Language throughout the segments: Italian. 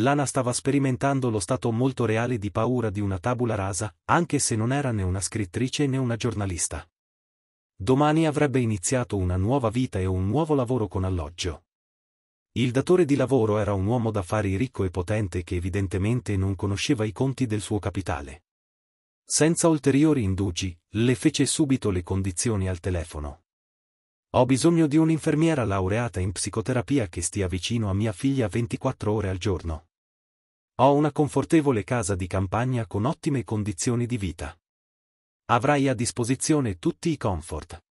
Lana stava sperimentando lo stato molto reale di paura di una tabula rasa, anche se non era né una scrittrice né una giornalista. Domani avrebbe iniziato una nuova vita e un nuovo lavoro con alloggio. Il datore di lavoro era un uomo d'affari ricco e potente che evidentemente non conosceva i conti del suo capitale. Senza ulteriori indugi, le fece subito le condizioni al telefono. Ho bisogno di un'infermiera laureata in psicoterapia che stia vicino a mia figlia 24 ore al giorno. Ho una confortevole casa di campagna con ottime condizioni di vita. Avrai a disposizione tutti i comfort.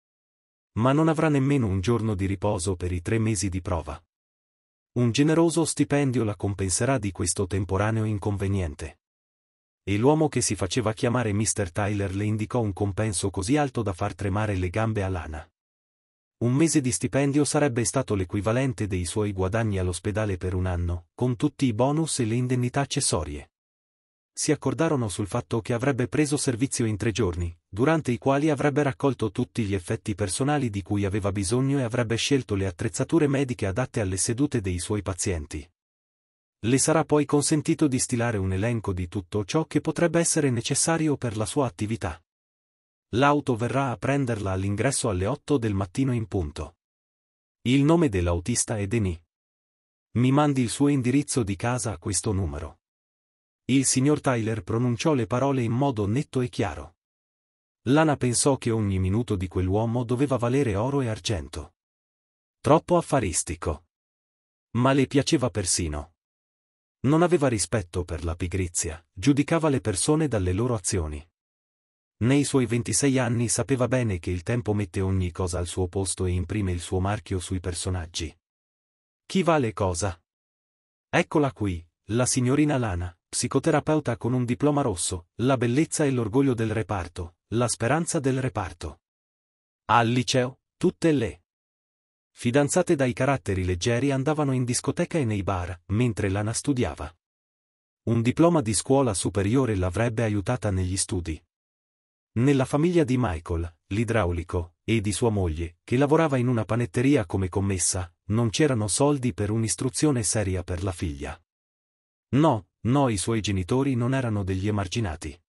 Ma non avrà nemmeno un giorno di riposo per i tre mesi di prova. Un generoso stipendio la compenserà di questo temporaneo inconveniente. E l'uomo che si faceva chiamare Mr. Tyler le indicò un compenso così alto da far tremare le gambe a Lana. Un mese di stipendio sarebbe stato l'equivalente dei suoi guadagni all'ospedale per un anno, con tutti i bonus e le indennità accessorie. Si accordarono sul fatto che avrebbe preso servizio in tre giorni, durante i quali avrebbe raccolto tutti gli effetti personali di cui aveva bisogno e avrebbe scelto le attrezzature mediche adatte alle sedute dei suoi pazienti. Le sarà poi consentito di stilare un elenco di tutto ciò che potrebbe essere necessario per la sua attività. L'auto verrà a prenderla all'ingresso alle 8 del mattino in punto. Il nome dell'autista è Denis. Mi mandi il suo indirizzo di casa a questo numero. Il signor Tyler pronunciò le parole in modo netto e chiaro. Lana pensò che ogni minuto di quell'uomo doveva valere oro e argento. Troppo affaristico. Ma le piaceva persino. Non aveva rispetto per la pigrizia, giudicava le persone dalle loro azioni. Nei suoi 26 anni sapeva bene che il tempo mette ogni cosa al suo posto e imprime il suo marchio sui personaggi. Chi vale cosa? Eccola qui, la signorina Lana, psicoterapeuta con un diploma rosso, la bellezza e l'orgoglio del reparto, la speranza del reparto. Al liceo, tutte le fidanzate dai caratteri leggeri andavano in discoteca e nei bar, mentre Lana studiava. Un diploma di scuola superiore l'avrebbe aiutata negli studi, nella famiglia di Michael, l'idraulico, e di sua moglie, che lavorava in una panetteria come commessa, non c'erano soldi per un'istruzione seria per la figlia. No, no, i suoi genitori non erano degli emarginati.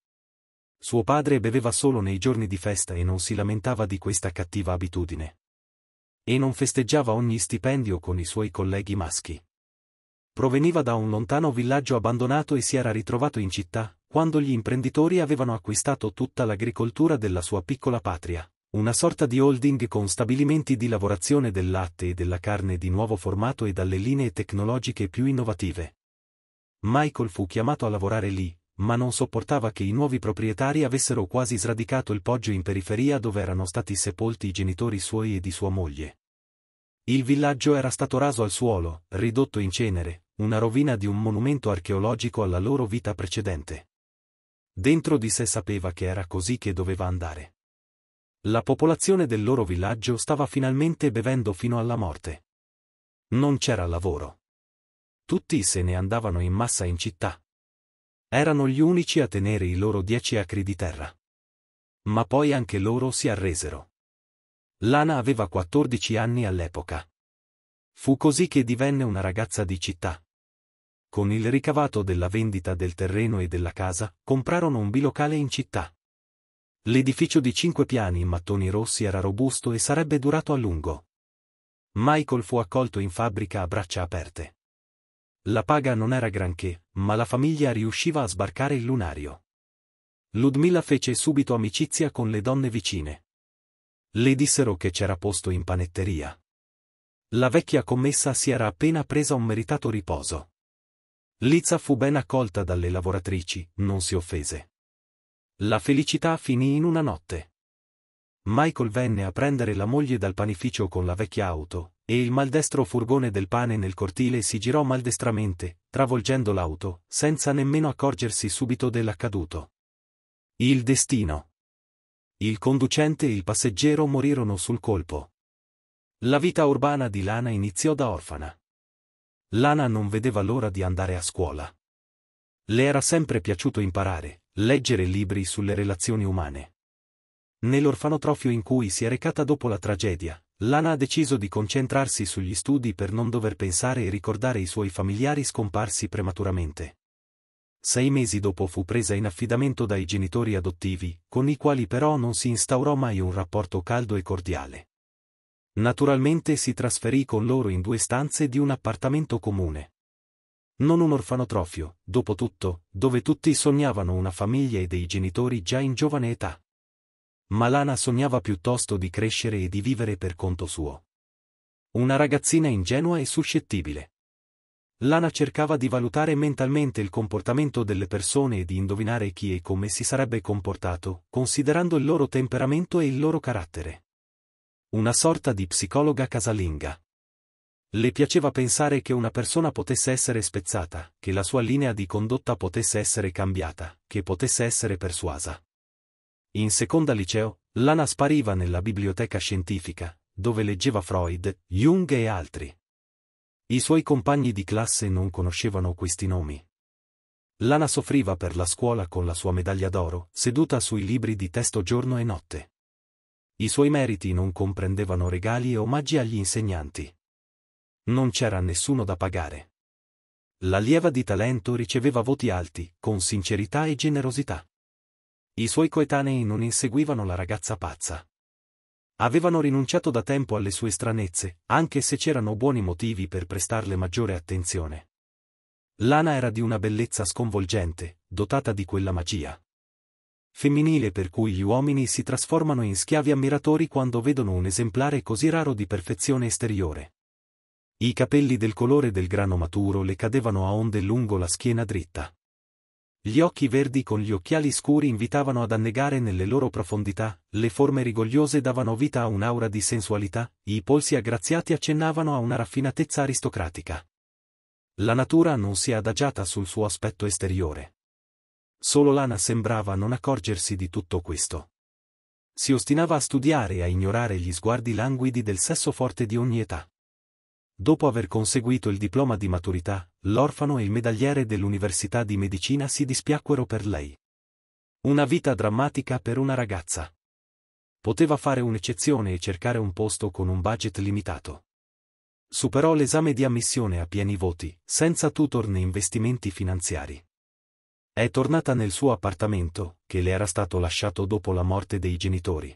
Suo padre beveva solo nei giorni di festa e non si lamentava di questa cattiva abitudine. E non festeggiava ogni stipendio con i suoi colleghi maschi. Proveniva da un lontano villaggio abbandonato e si era ritrovato in città, quando gli imprenditori avevano acquistato tutta l'agricoltura della sua piccola patria, una sorta di holding con stabilimenti di lavorazione del latte e della carne di nuovo formato e dalle linee tecnologiche più innovative. Michael fu chiamato a lavorare lì, ma non sopportava che i nuovi proprietari avessero quasi sradicato il poggio in periferia dove erano stati sepolti i genitori suoi e di sua moglie. Il villaggio era stato raso al suolo, ridotto in cenere, una rovina di un monumento archeologico alla loro vita precedente. Dentro di sé sapeva che era così che doveva andare. La popolazione del loro villaggio stava finalmente bevendo fino alla morte. Non c'era lavoro. Tutti se ne andavano in massa in città. Erano gli unici a tenere i loro dieci acri di terra. Ma poi anche loro si arresero. Lana aveva 14 anni all'epoca. Fu così che divenne una ragazza di città. Con il ricavato della vendita del terreno e della casa, comprarono un bilocale in città. L'edificio di cinque piani in mattoni rossi era robusto e sarebbe durato a lungo. Michael fu accolto in fabbrica a braccia aperte. La paga non era granché, ma la famiglia riusciva a sbarcare il lunario. Ludmilla fece subito amicizia con le donne vicine. Le dissero che c'era posto in panetteria. La vecchia commessa si era appena presa un meritato riposo. Lizza fu ben accolta dalle lavoratrici, non si offese. La felicità finì in una notte. Michael venne a prendere la moglie dal panificio con la vecchia auto, e il maldestro furgone del pane nel cortile si girò maldestramente, travolgendo l'auto, senza nemmeno accorgersi subito dell'accaduto. Il destino. Il conducente e il passeggero morirono sul colpo. La vita urbana di Lana iniziò da orfana. Lana non vedeva l'ora di andare a scuola. Le era sempre piaciuto imparare, leggere libri sulle relazioni umane. Nell'orfanotrofio in cui si è recata dopo la tragedia, Lana ha deciso di concentrarsi sugli studi per non dover pensare e ricordare i suoi familiari scomparsi prematuramente. Sei mesi dopo fu presa in affidamento dai genitori adottivi, con i quali però non si instaurò mai un rapporto caldo e cordiale. Naturalmente si trasferì con loro in due stanze di un appartamento comune. Non un orfanotrofio, dopo tutto, dove tutti sognavano una famiglia e dei genitori già in giovane età. Ma Lana sognava piuttosto di crescere e di vivere per conto suo. Una ragazzina ingenua e suscettibile. Lana cercava di valutare mentalmente il comportamento delle persone e di indovinare chi e come si sarebbe comportato, considerando il loro temperamento e il loro carattere. Una sorta di psicologa casalinga. Le piaceva pensare che una persona potesse essere spezzata, che la sua linea di condotta potesse essere cambiata, che potesse essere persuasa. In seconda liceo, Lana spariva nella biblioteca scientifica, dove leggeva Freud, Jung e altri. I suoi compagni di classe non conoscevano questi nomi. Lana soffriva per la scuola con la sua medaglia d'oro, seduta sui libri di testo giorno e notte. I suoi meriti non comprendevano regali e omaggi agli insegnanti. Non c'era nessuno da pagare. La lieva di talento riceveva voti alti, con sincerità e generosità. I suoi coetanei non inseguivano la ragazza pazza. Avevano rinunciato da tempo alle sue stranezze, anche se c'erano buoni motivi per prestarle maggiore attenzione. Lana era di una bellezza sconvolgente, dotata di quella magia femminile per cui gli uomini si trasformano in schiavi ammiratori quando vedono un esemplare così raro di perfezione esteriore. I capelli del colore del grano maturo le cadevano a onde lungo la schiena dritta. Gli occhi verdi con gli occhiali scuri invitavano ad annegare nelle loro profondità, le forme rigogliose davano vita a un'aura di sensualità, i polsi aggraziati accennavano a una raffinatezza aristocratica. La natura non si è adagiata sul suo aspetto esteriore. Solo Lana sembrava non accorgersi di tutto questo. Si ostinava a studiare e a ignorare gli sguardi languidi del sesso forte di ogni età. Dopo aver conseguito il diploma di maturità, l'orfano e il medagliere dell'Università di Medicina si dispiacquero per lei. Una vita drammatica per una ragazza. Poteva fare un'eccezione e cercare un posto con un budget limitato. Superò l'esame di ammissione a pieni voti, senza tutor né investimenti finanziari. È tornata nel suo appartamento, che le era stato lasciato dopo la morte dei genitori.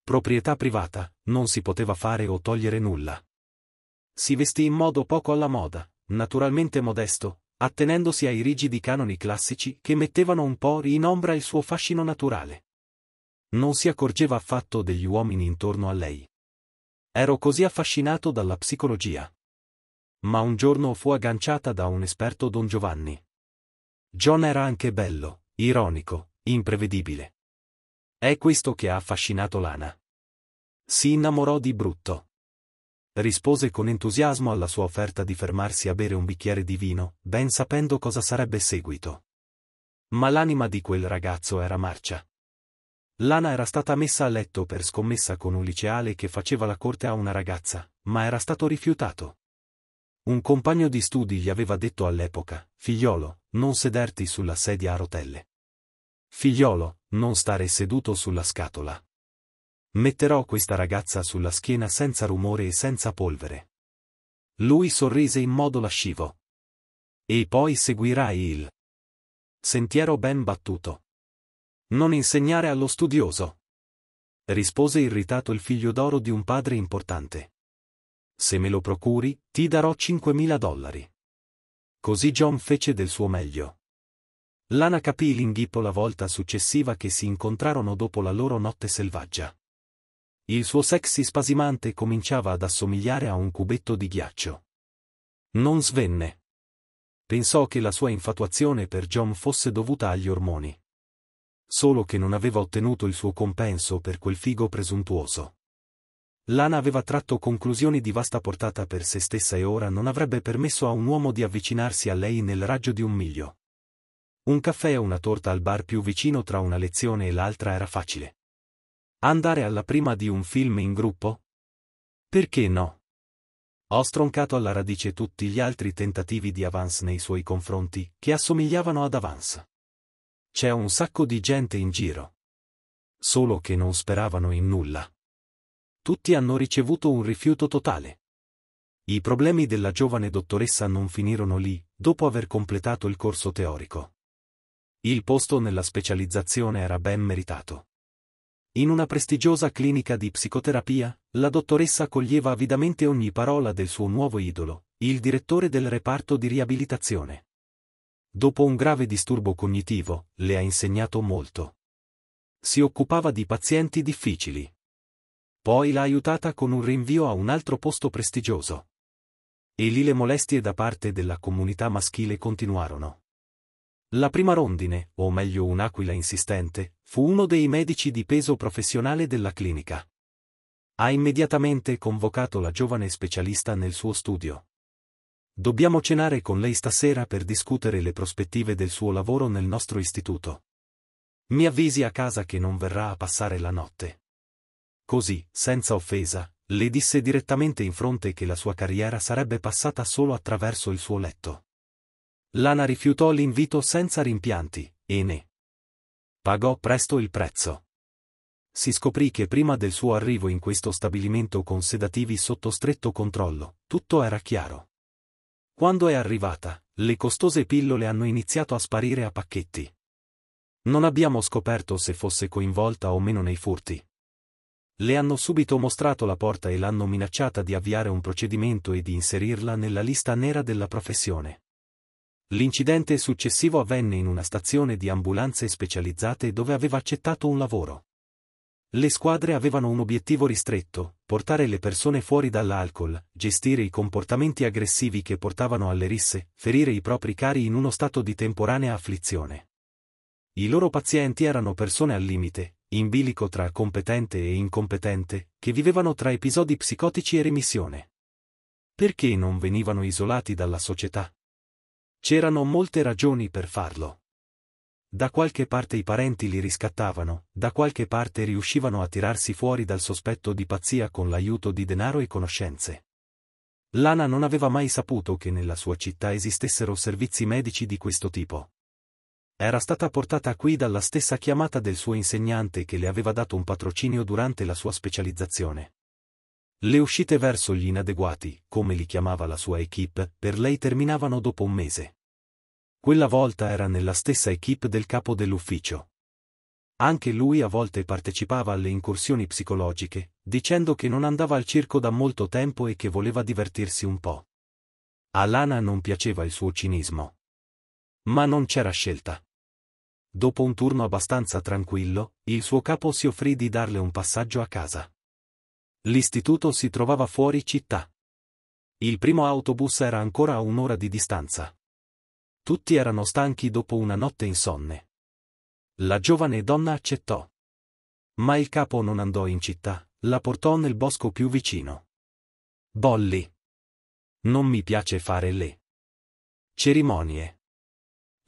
Proprietà privata, non si poteva fare o togliere nulla. Si vestì in modo poco alla moda, naturalmente modesto, attenendosi ai rigidi canoni classici che mettevano un po' in ombra il suo fascino naturale. Non si accorgeva affatto degli uomini intorno a lei. Ero così affascinato dalla psicologia. Ma un giorno fu agganciata da un esperto Don Giovanni. John era anche bello, ironico, imprevedibile. È questo che ha affascinato Lana. Si innamorò di brutto. Rispose con entusiasmo alla sua offerta di fermarsi a bere un bicchiere di vino, ben sapendo cosa sarebbe seguito. Ma l'anima di quel ragazzo era marcia. Lana era stata messa a letto per scommessa con un liceale che faceva la corte a una ragazza, ma era stato rifiutato. Un compagno di studi gli aveva detto all'epoca, figliolo, non sederti sulla sedia a rotelle. Figliolo, non stare seduto sulla scatola. Metterò questa ragazza sulla schiena senza rumore e senza polvere. Lui sorrise in modo lascivo. E poi seguirai il sentiero ben battuto. Non insegnare allo studioso. Rispose irritato il figlio d'oro di un padre importante. Se me lo procuri, ti darò 5.000 dollari. Così John fece del suo meglio. Lana capì l'inghippo la volta successiva che si incontrarono dopo la loro notte selvaggia. Il suo sexy spasimante cominciava ad assomigliare a un cubetto di ghiaccio. Non svenne. Pensò che la sua infatuazione per John fosse dovuta agli ormoni. Solo che non aveva ottenuto il suo compenso per quel figo presuntuoso. Lana aveva tratto conclusioni di vasta portata per se stessa e ora non avrebbe permesso a un uomo di avvicinarsi a lei nel raggio di un miglio. Un caffè e una torta al bar più vicino tra una lezione e l'altra era facile. Andare alla prima di un film in gruppo? Perché no? Ho stroncato alla radice tutti gli altri tentativi di Avance nei suoi confronti, che assomigliavano ad Avance. C'è un sacco di gente in giro. Solo che non speravano in nulla tutti hanno ricevuto un rifiuto totale. I problemi della giovane dottoressa non finirono lì, dopo aver completato il corso teorico. Il posto nella specializzazione era ben meritato. In una prestigiosa clinica di psicoterapia, la dottoressa coglieva avidamente ogni parola del suo nuovo idolo, il direttore del reparto di riabilitazione. Dopo un grave disturbo cognitivo, le ha insegnato molto. Si occupava di pazienti difficili. Poi l'ha aiutata con un rinvio a un altro posto prestigioso. E lì le molestie da parte della comunità maschile continuarono. La prima rondine, o meglio un'aquila insistente, fu uno dei medici di peso professionale della clinica. Ha immediatamente convocato la giovane specialista nel suo studio. Dobbiamo cenare con lei stasera per discutere le prospettive del suo lavoro nel nostro istituto. Mi avvisi a casa che non verrà a passare la notte. Così, senza offesa, le disse direttamente in fronte che la sua carriera sarebbe passata solo attraverso il suo letto. Lana rifiutò l'invito senza rimpianti, e ne pagò presto il prezzo. Si scoprì che prima del suo arrivo in questo stabilimento con sedativi sotto stretto controllo, tutto era chiaro. Quando è arrivata, le costose pillole hanno iniziato a sparire a pacchetti. Non abbiamo scoperto se fosse coinvolta o meno nei furti, le hanno subito mostrato la porta e l'hanno minacciata di avviare un procedimento e di inserirla nella lista nera della professione. L'incidente successivo avvenne in una stazione di ambulanze specializzate dove aveva accettato un lavoro. Le squadre avevano un obiettivo ristretto, portare le persone fuori dall'alcol, gestire i comportamenti aggressivi che portavano alle risse, ferire i propri cari in uno stato di temporanea afflizione. I loro pazienti erano persone al limite, in bilico tra competente e incompetente, che vivevano tra episodi psicotici e remissione. Perché non venivano isolati dalla società? C'erano molte ragioni per farlo. Da qualche parte i parenti li riscattavano, da qualche parte riuscivano a tirarsi fuori dal sospetto di pazzia con l'aiuto di denaro e conoscenze. Lana non aveva mai saputo che nella sua città esistessero servizi medici di questo tipo era stata portata qui dalla stessa chiamata del suo insegnante che le aveva dato un patrocinio durante la sua specializzazione. Le uscite verso gli inadeguati, come li chiamava la sua equip, per lei terminavano dopo un mese. Quella volta era nella stessa equip del capo dell'ufficio. Anche lui a volte partecipava alle incursioni psicologiche, dicendo che non andava al circo da molto tempo e che voleva divertirsi un po'. A Lana non piaceva il suo cinismo. Ma non c'era scelta dopo un turno abbastanza tranquillo, il suo capo si offrì di darle un passaggio a casa. L'istituto si trovava fuori città. Il primo autobus era ancora a un'ora di distanza. Tutti erano stanchi dopo una notte insonne. La giovane donna accettò. Ma il capo non andò in città, la portò nel bosco più vicino. Bolli. Non mi piace fare le cerimonie.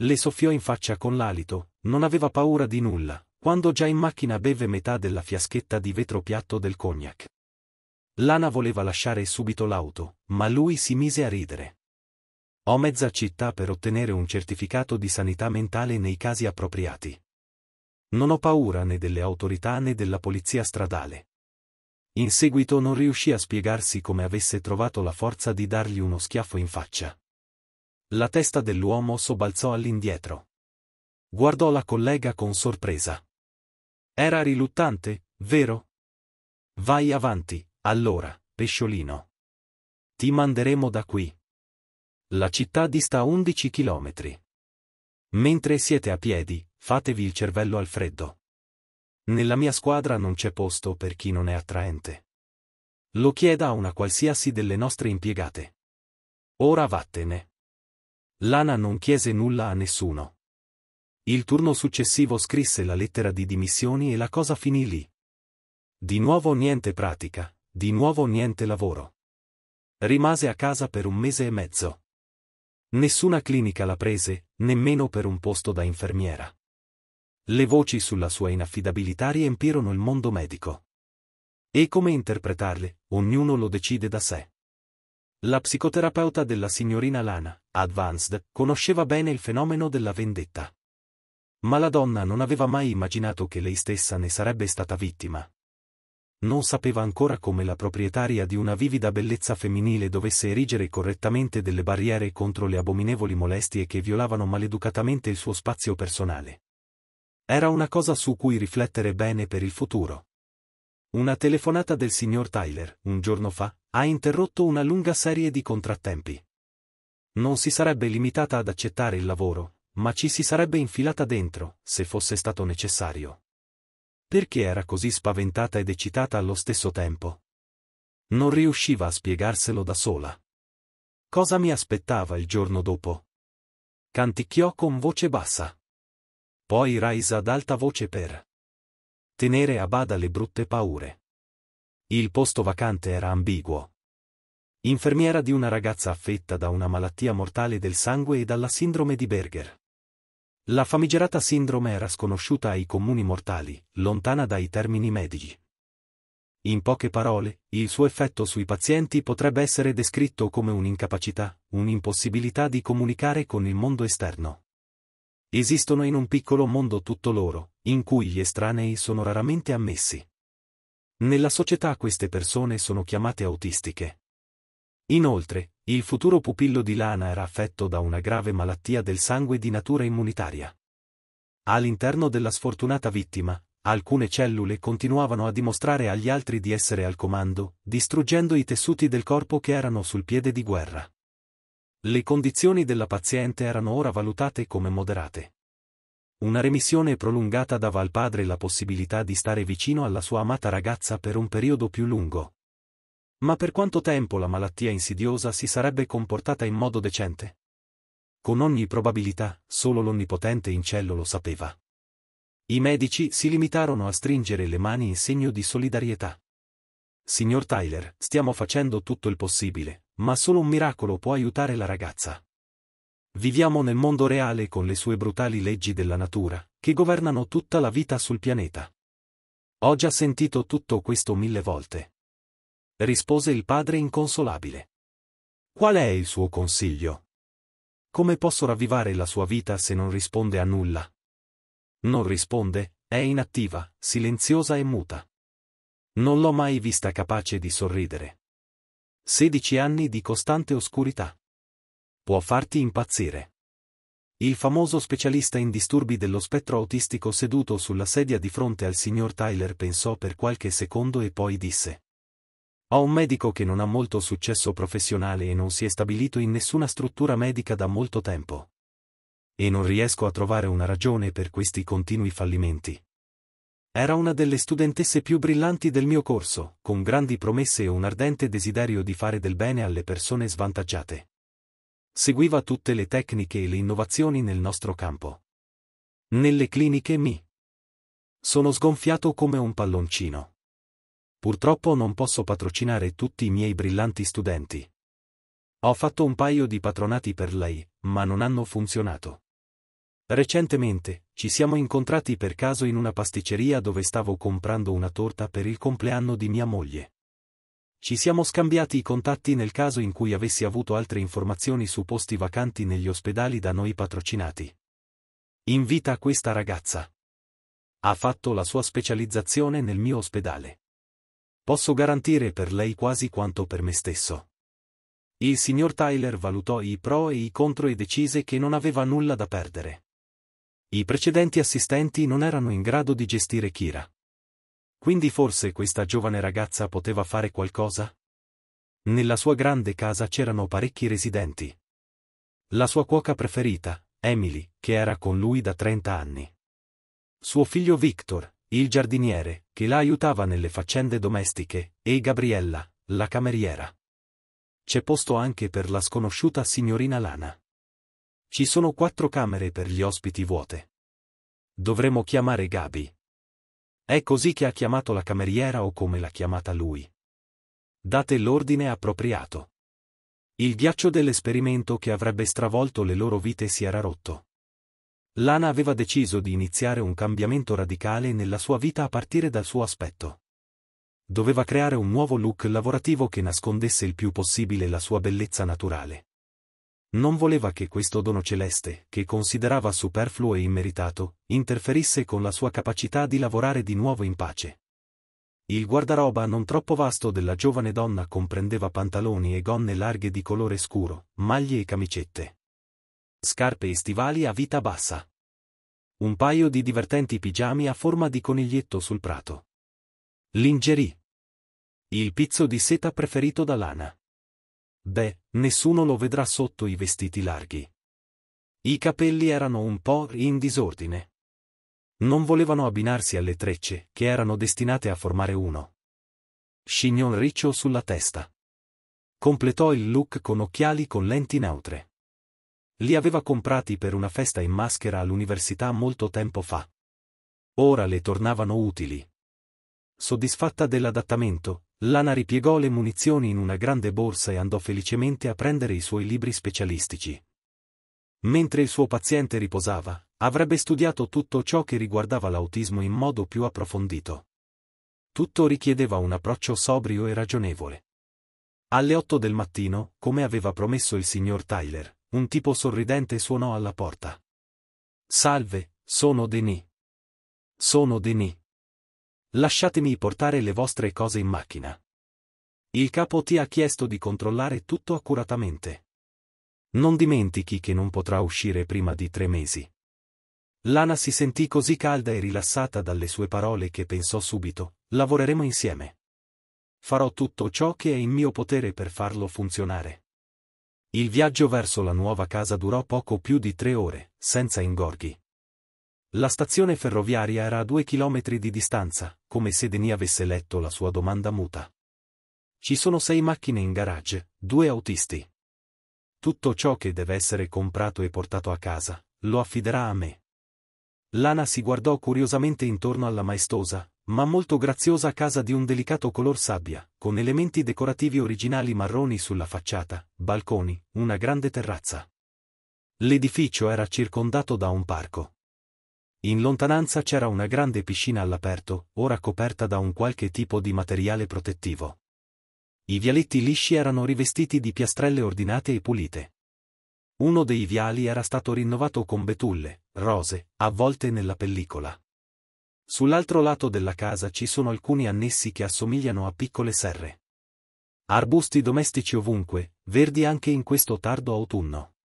Le soffiò in faccia con l'alito, non aveva paura di nulla, quando già in macchina beve metà della fiaschetta di vetro piatto del cognac. Lana voleva lasciare subito l'auto, ma lui si mise a ridere. Ho mezza città per ottenere un certificato di sanità mentale nei casi appropriati. Non ho paura né delle autorità né della polizia stradale. In seguito non riuscì a spiegarsi come avesse trovato la forza di dargli uno schiaffo in faccia. La testa dell'uomo sobbalzò all'indietro. Guardò la collega con sorpresa. Era riluttante, vero? Vai avanti, allora, pesciolino. Ti manderemo da qui. La città dista 11 chilometri. Mentre siete a piedi, fatevi il cervello al freddo. Nella mia squadra non c'è posto per chi non è attraente. Lo chieda a una qualsiasi delle nostre impiegate. Ora vattene. Lana non chiese nulla a nessuno. Il turno successivo scrisse la lettera di dimissioni e la cosa finì lì. Di nuovo niente pratica, di nuovo niente lavoro. Rimase a casa per un mese e mezzo. Nessuna clinica la prese, nemmeno per un posto da infermiera. Le voci sulla sua inaffidabilità riempirono il mondo medico. E come interpretarle, ognuno lo decide da sé. La psicoterapeuta della signorina Lana, Advanced, conosceva bene il fenomeno della vendetta. Ma la donna non aveva mai immaginato che lei stessa ne sarebbe stata vittima. Non sapeva ancora come la proprietaria di una vivida bellezza femminile dovesse erigere correttamente delle barriere contro le abominevoli molestie che violavano maleducatamente il suo spazio personale. Era una cosa su cui riflettere bene per il futuro. Una telefonata del signor Tyler, un giorno fa, ha interrotto una lunga serie di contrattempi. Non si sarebbe limitata ad accettare il lavoro, ma ci si sarebbe infilata dentro, se fosse stato necessario. Perché era così spaventata ed eccitata allo stesso tempo? Non riusciva a spiegarselo da sola. Cosa mi aspettava il giorno dopo? Canticchiò con voce bassa. Poi Rise ad alta voce per tenere a bada le brutte paure. Il posto vacante era ambiguo. Infermiera di una ragazza affetta da una malattia mortale del sangue e dalla sindrome di Berger. La famigerata sindrome era sconosciuta ai comuni mortali, lontana dai termini medici. In poche parole, il suo effetto sui pazienti potrebbe essere descritto come un'incapacità, un'impossibilità di comunicare con il mondo esterno. Esistono in un piccolo mondo tutto loro, in cui gli estranei sono raramente ammessi. Nella società queste persone sono chiamate autistiche. Inoltre, il futuro pupillo di Lana era affetto da una grave malattia del sangue di natura immunitaria. All'interno della sfortunata vittima, alcune cellule continuavano a dimostrare agli altri di essere al comando, distruggendo i tessuti del corpo che erano sul piede di guerra. Le condizioni della paziente erano ora valutate come moderate. Una remissione prolungata dava al padre la possibilità di stare vicino alla sua amata ragazza per un periodo più lungo, ma per quanto tempo la malattia insidiosa si sarebbe comportata in modo decente? Con ogni probabilità, solo l'onnipotente in cielo lo sapeva. I medici si limitarono a stringere le mani in segno di solidarietà. Signor Tyler, stiamo facendo tutto il possibile, ma solo un miracolo può aiutare la ragazza. Viviamo nel mondo reale con le sue brutali leggi della natura, che governano tutta la vita sul pianeta. Ho già sentito tutto questo mille volte rispose il padre inconsolabile. Qual è il suo consiglio? Come posso ravvivare la sua vita se non risponde a nulla? Non risponde, è inattiva, silenziosa e muta. Non l'ho mai vista capace di sorridere. Sedici anni di costante oscurità. Può farti impazzire. Il famoso specialista in disturbi dello spettro autistico seduto sulla sedia di fronte al signor Tyler pensò per qualche secondo e poi disse. Ho un medico che non ha molto successo professionale e non si è stabilito in nessuna struttura medica da molto tempo. E non riesco a trovare una ragione per questi continui fallimenti. Era una delle studentesse più brillanti del mio corso, con grandi promesse e un ardente desiderio di fare del bene alle persone svantaggiate. Seguiva tutte le tecniche e le innovazioni nel nostro campo. Nelle cliniche mi sono sgonfiato come un palloncino. Purtroppo non posso patrocinare tutti i miei brillanti studenti. Ho fatto un paio di patronati per lei, ma non hanno funzionato. Recentemente, ci siamo incontrati per caso in una pasticceria dove stavo comprando una torta per il compleanno di mia moglie. Ci siamo scambiati i contatti nel caso in cui avessi avuto altre informazioni su posti vacanti negli ospedali da noi patrocinati. Invita questa ragazza. Ha fatto la sua specializzazione nel mio ospedale. Posso garantire per lei quasi quanto per me stesso. Il signor Tyler valutò i pro e i contro e decise che non aveva nulla da perdere. I precedenti assistenti non erano in grado di gestire Kira. Quindi forse questa giovane ragazza poteva fare qualcosa? Nella sua grande casa c'erano parecchi residenti. La sua cuoca preferita, Emily, che era con lui da 30 anni. Suo figlio Victor, il giardiniere, che la aiutava nelle faccende domestiche, e Gabriella, la cameriera. C'è posto anche per la sconosciuta signorina Lana. Ci sono quattro camere per gli ospiti vuote. Dovremmo chiamare Gabi. È così che ha chiamato la cameriera o come l'ha chiamata lui. Date l'ordine appropriato. Il ghiaccio dell'esperimento che avrebbe stravolto le loro vite si era rotto. Lana aveva deciso di iniziare un cambiamento radicale nella sua vita a partire dal suo aspetto. Doveva creare un nuovo look lavorativo che nascondesse il più possibile la sua bellezza naturale. Non voleva che questo dono celeste, che considerava superfluo e immeritato, interferisse con la sua capacità di lavorare di nuovo in pace. Il guardaroba non troppo vasto della giovane donna comprendeva pantaloni e gonne larghe di colore scuro, maglie e camicette scarpe e stivali a vita bassa. Un paio di divertenti pigiami a forma di coniglietto sul prato. Lingerie. Il pizzo di seta preferito da Lana. Beh, nessuno lo vedrà sotto i vestiti larghi. I capelli erano un po' in disordine. Non volevano abbinarsi alle trecce, che erano destinate a formare uno. Scignon riccio sulla testa. Completò il look con occhiali con lenti neutre. Li aveva comprati per una festa in maschera all'università molto tempo fa. Ora le tornavano utili. Soddisfatta dell'adattamento, Lana ripiegò le munizioni in una grande borsa e andò felicemente a prendere i suoi libri specialistici. Mentre il suo paziente riposava, avrebbe studiato tutto ciò che riguardava l'autismo in modo più approfondito. Tutto richiedeva un approccio sobrio e ragionevole. Alle otto del mattino, come aveva promesso il signor Tyler, un tipo sorridente suonò alla porta. Salve, sono Denis. Sono Denis. Lasciatemi portare le vostre cose in macchina. Il capo ti ha chiesto di controllare tutto accuratamente. Non dimentichi che non potrà uscire prima di tre mesi. Lana si sentì così calda e rilassata dalle sue parole che pensò subito, lavoreremo insieme. Farò tutto ciò che è in mio potere per farlo funzionare. Il viaggio verso la nuova casa durò poco più di tre ore, senza ingorghi. La stazione ferroviaria era a due chilometri di distanza, come se Denis avesse letto la sua domanda muta. Ci sono sei macchine in garage, due autisti. Tutto ciò che deve essere comprato e portato a casa, lo affiderà a me. Lana si guardò curiosamente intorno alla maestosa, ma molto graziosa casa di un delicato color sabbia, con elementi decorativi originali marroni sulla facciata, balconi, una grande terrazza. L'edificio era circondato da un parco. In lontananza c'era una grande piscina all'aperto, ora coperta da un qualche tipo di materiale protettivo. I vialetti lisci erano rivestiti di piastrelle ordinate e pulite. Uno dei viali era stato rinnovato con betulle, rose, avvolte nella pellicola. Sull'altro lato della casa ci sono alcuni annessi che assomigliano a piccole serre. Arbusti domestici ovunque, verdi anche in questo tardo autunno.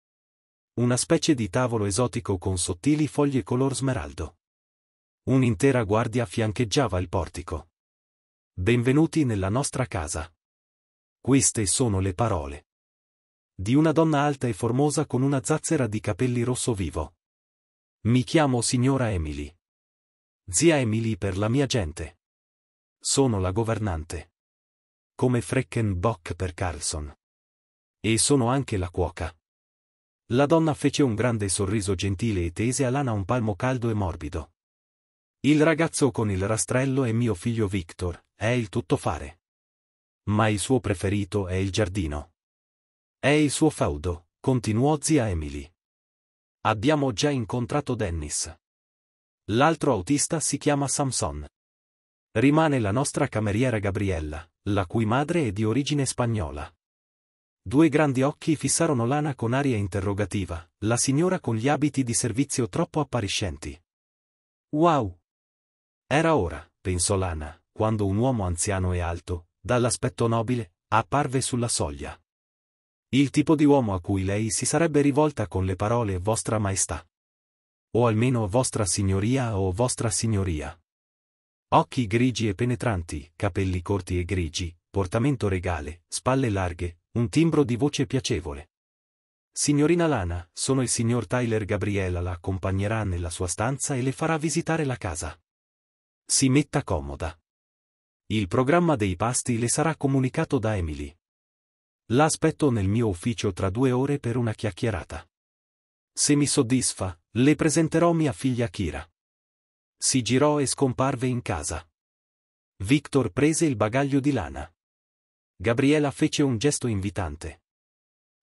Una specie di tavolo esotico con sottili foglie color smeraldo. Un'intera guardia fiancheggiava il portico. Benvenuti nella nostra casa. Queste sono le parole. Di una donna alta e formosa con una zazzera di capelli rosso vivo. Mi chiamo signora Emily. Zia Emily per la mia gente. Sono la governante. Come Freckenbock per Carlson. E sono anche la cuoca. La donna fece un grande sorriso gentile e tese a Lana un palmo caldo e morbido. Il ragazzo con il rastrello è mio figlio Victor, è il tuttofare. Ma il suo preferito è il giardino. È il suo feudo, continuò zia Emily. Abbiamo già incontrato Dennis. L'altro autista si chiama Samson. Rimane la nostra cameriera Gabriella, la cui madre è di origine spagnola. Due grandi occhi fissarono Lana con aria interrogativa, la signora con gli abiti di servizio troppo appariscenti. Wow! Era ora, pensò Lana, quando un uomo anziano e alto, dall'aspetto nobile, apparve sulla soglia. Il tipo di uomo a cui lei si sarebbe rivolta con le parole Vostra Maestà o almeno vostra signoria o vostra signoria. Occhi grigi e penetranti, capelli corti e grigi, portamento regale, spalle larghe, un timbro di voce piacevole. Signorina Lana, sono il signor Tyler Gabriella la accompagnerà nella sua stanza e le farà visitare la casa. Si metta comoda. Il programma dei pasti le sarà comunicato da Emily. L'aspetto nel mio ufficio tra due ore per una chiacchierata. Se mi soddisfa, le presenterò mia figlia Kira. Si girò e scomparve in casa. Victor prese il bagaglio di lana. Gabriella fece un gesto invitante.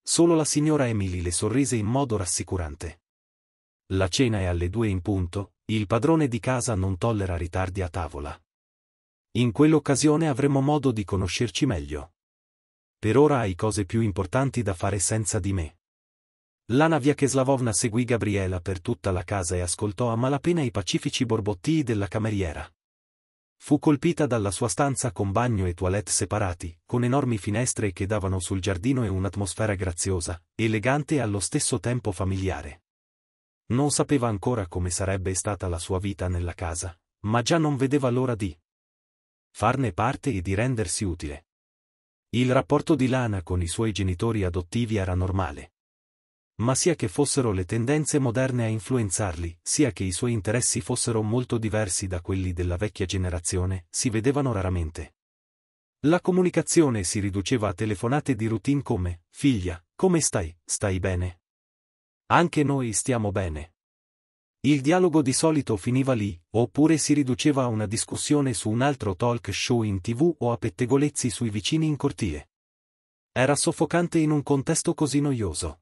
Solo la signora Emily le sorrise in modo rassicurante. La cena è alle due in punto, il padrone di casa non tollera ritardi a tavola. In quell'occasione avremo modo di conoscerci meglio. Per ora hai cose più importanti da fare senza di me. Lana Viacheslavovna seguì Gabriela per tutta la casa e ascoltò a malapena i pacifici borbottii della cameriera. Fu colpita dalla sua stanza con bagno e toilette separati, con enormi finestre che davano sul giardino e un'atmosfera graziosa, elegante e allo stesso tempo familiare. Non sapeva ancora come sarebbe stata la sua vita nella casa, ma già non vedeva l'ora di farne parte e di rendersi utile. Il rapporto di Lana con i suoi genitori adottivi era normale ma sia che fossero le tendenze moderne a influenzarli, sia che i suoi interessi fossero molto diversi da quelli della vecchia generazione, si vedevano raramente. La comunicazione si riduceva a telefonate di routine come, figlia, come stai, stai bene? Anche noi stiamo bene. Il dialogo di solito finiva lì, oppure si riduceva a una discussione su un altro talk show in tv o a pettegolezzi sui vicini in cortile. Era soffocante in un contesto così noioso.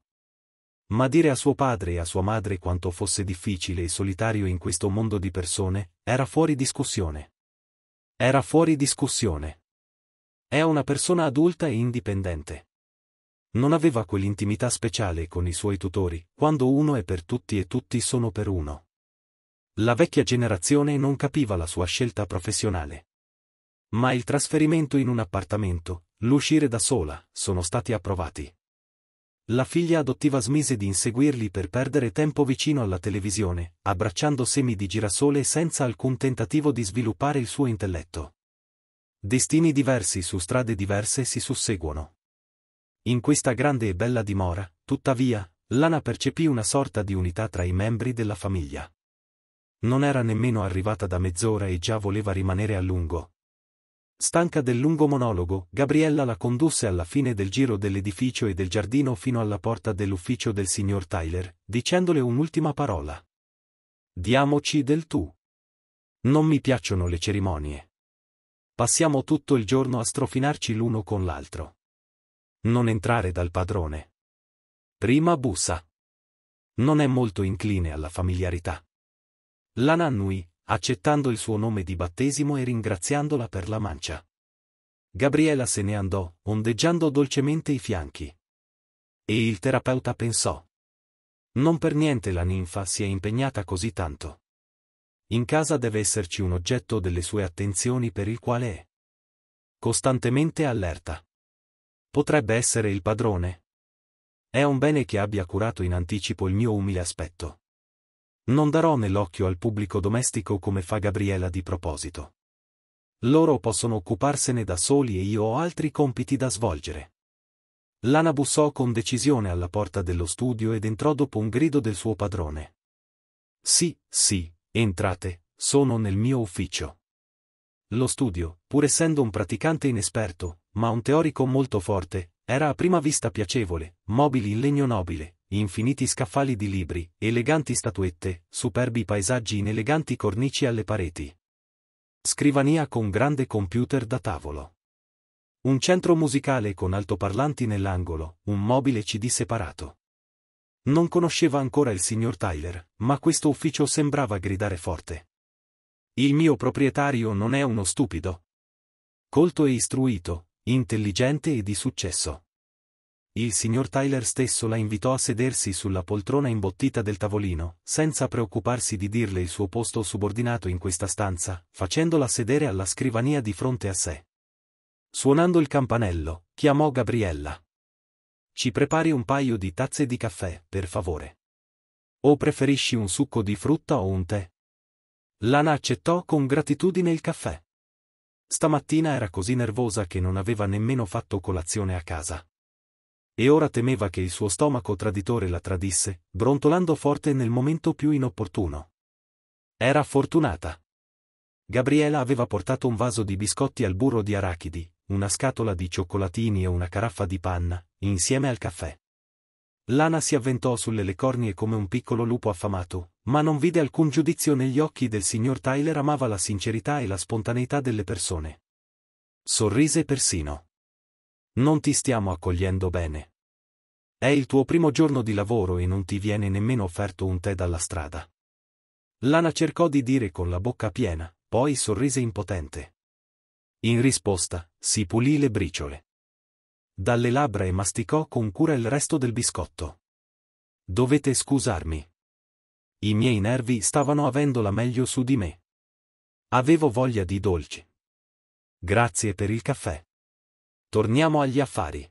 Ma dire a suo padre e a sua madre quanto fosse difficile e solitario in questo mondo di persone, era fuori discussione. Era fuori discussione. È una persona adulta e indipendente. Non aveva quell'intimità speciale con i suoi tutori, quando uno è per tutti e tutti sono per uno. La vecchia generazione non capiva la sua scelta professionale. Ma il trasferimento in un appartamento, l'uscire da sola, sono stati approvati. La figlia adottiva smise di inseguirli per perdere tempo vicino alla televisione, abbracciando semi di girasole senza alcun tentativo di sviluppare il suo intelletto. Destini diversi su strade diverse si susseguono. In questa grande e bella dimora, tuttavia, Lana percepì una sorta di unità tra i membri della famiglia. Non era nemmeno arrivata da mezz'ora e già voleva rimanere a lungo, Stanca del lungo monologo, Gabriella la condusse alla fine del giro dell'edificio e del giardino fino alla porta dell'ufficio del signor Tyler, dicendole un'ultima parola. Diamoci del tu. Non mi piacciono le cerimonie. Passiamo tutto il giorno a strofinarci l'uno con l'altro. Non entrare dal padrone. Prima bussa. Non è molto incline alla familiarità. La Nannui, accettando il suo nome di battesimo e ringraziandola per la mancia. Gabriella se ne andò, ondeggiando dolcemente i fianchi. E il terapeuta pensò. Non per niente la ninfa si è impegnata così tanto. In casa deve esserci un oggetto delle sue attenzioni per il quale è costantemente allerta. Potrebbe essere il padrone. È un bene che abbia curato in anticipo il mio umile aspetto. Non darò nell'occhio al pubblico domestico come fa Gabriela di proposito. Loro possono occuparsene da soli e io ho altri compiti da svolgere. Lana bussò con decisione alla porta dello studio ed entrò dopo un grido del suo padrone. Sì, sì, entrate, sono nel mio ufficio. Lo studio, pur essendo un praticante inesperto, ma un teorico molto forte, era a prima vista piacevole, mobili in legno nobile, infiniti scaffali di libri, eleganti statuette, superbi paesaggi in eleganti cornici alle pareti. Scrivania con grande computer da tavolo. Un centro musicale con altoparlanti nell'angolo, un mobile CD separato. Non conosceva ancora il signor Tyler, ma questo ufficio sembrava gridare forte. Il mio proprietario non è uno stupido. Colto e istruito, intelligente e di successo il signor Tyler stesso la invitò a sedersi sulla poltrona imbottita del tavolino, senza preoccuparsi di dirle il suo posto subordinato in questa stanza, facendola sedere alla scrivania di fronte a sé. Suonando il campanello, chiamò Gabriella. Ci prepari un paio di tazze di caffè, per favore. O preferisci un succo di frutta o un tè? Lana accettò con gratitudine il caffè. Stamattina era così nervosa che non aveva nemmeno fatto colazione a casa e ora temeva che il suo stomaco traditore la tradisse, brontolando forte nel momento più inopportuno. Era fortunata. Gabriela aveva portato un vaso di biscotti al burro di arachidi, una scatola di cioccolatini e una caraffa di panna, insieme al caffè. Lana si avventò sulle le cornie come un piccolo lupo affamato, ma non vide alcun giudizio negli occhi del signor Tyler amava la sincerità e la spontaneità delle persone. Sorrise persino. Non ti stiamo accogliendo bene. È il tuo primo giorno di lavoro e non ti viene nemmeno offerto un tè dalla strada. Lana cercò di dire con la bocca piena, poi sorrise impotente. In risposta, si pulì le briciole. Dalle labbra e masticò con cura il resto del biscotto. Dovete scusarmi. I miei nervi stavano avendo la meglio su di me. Avevo voglia di dolci. Grazie per il caffè. Torniamo agli affari.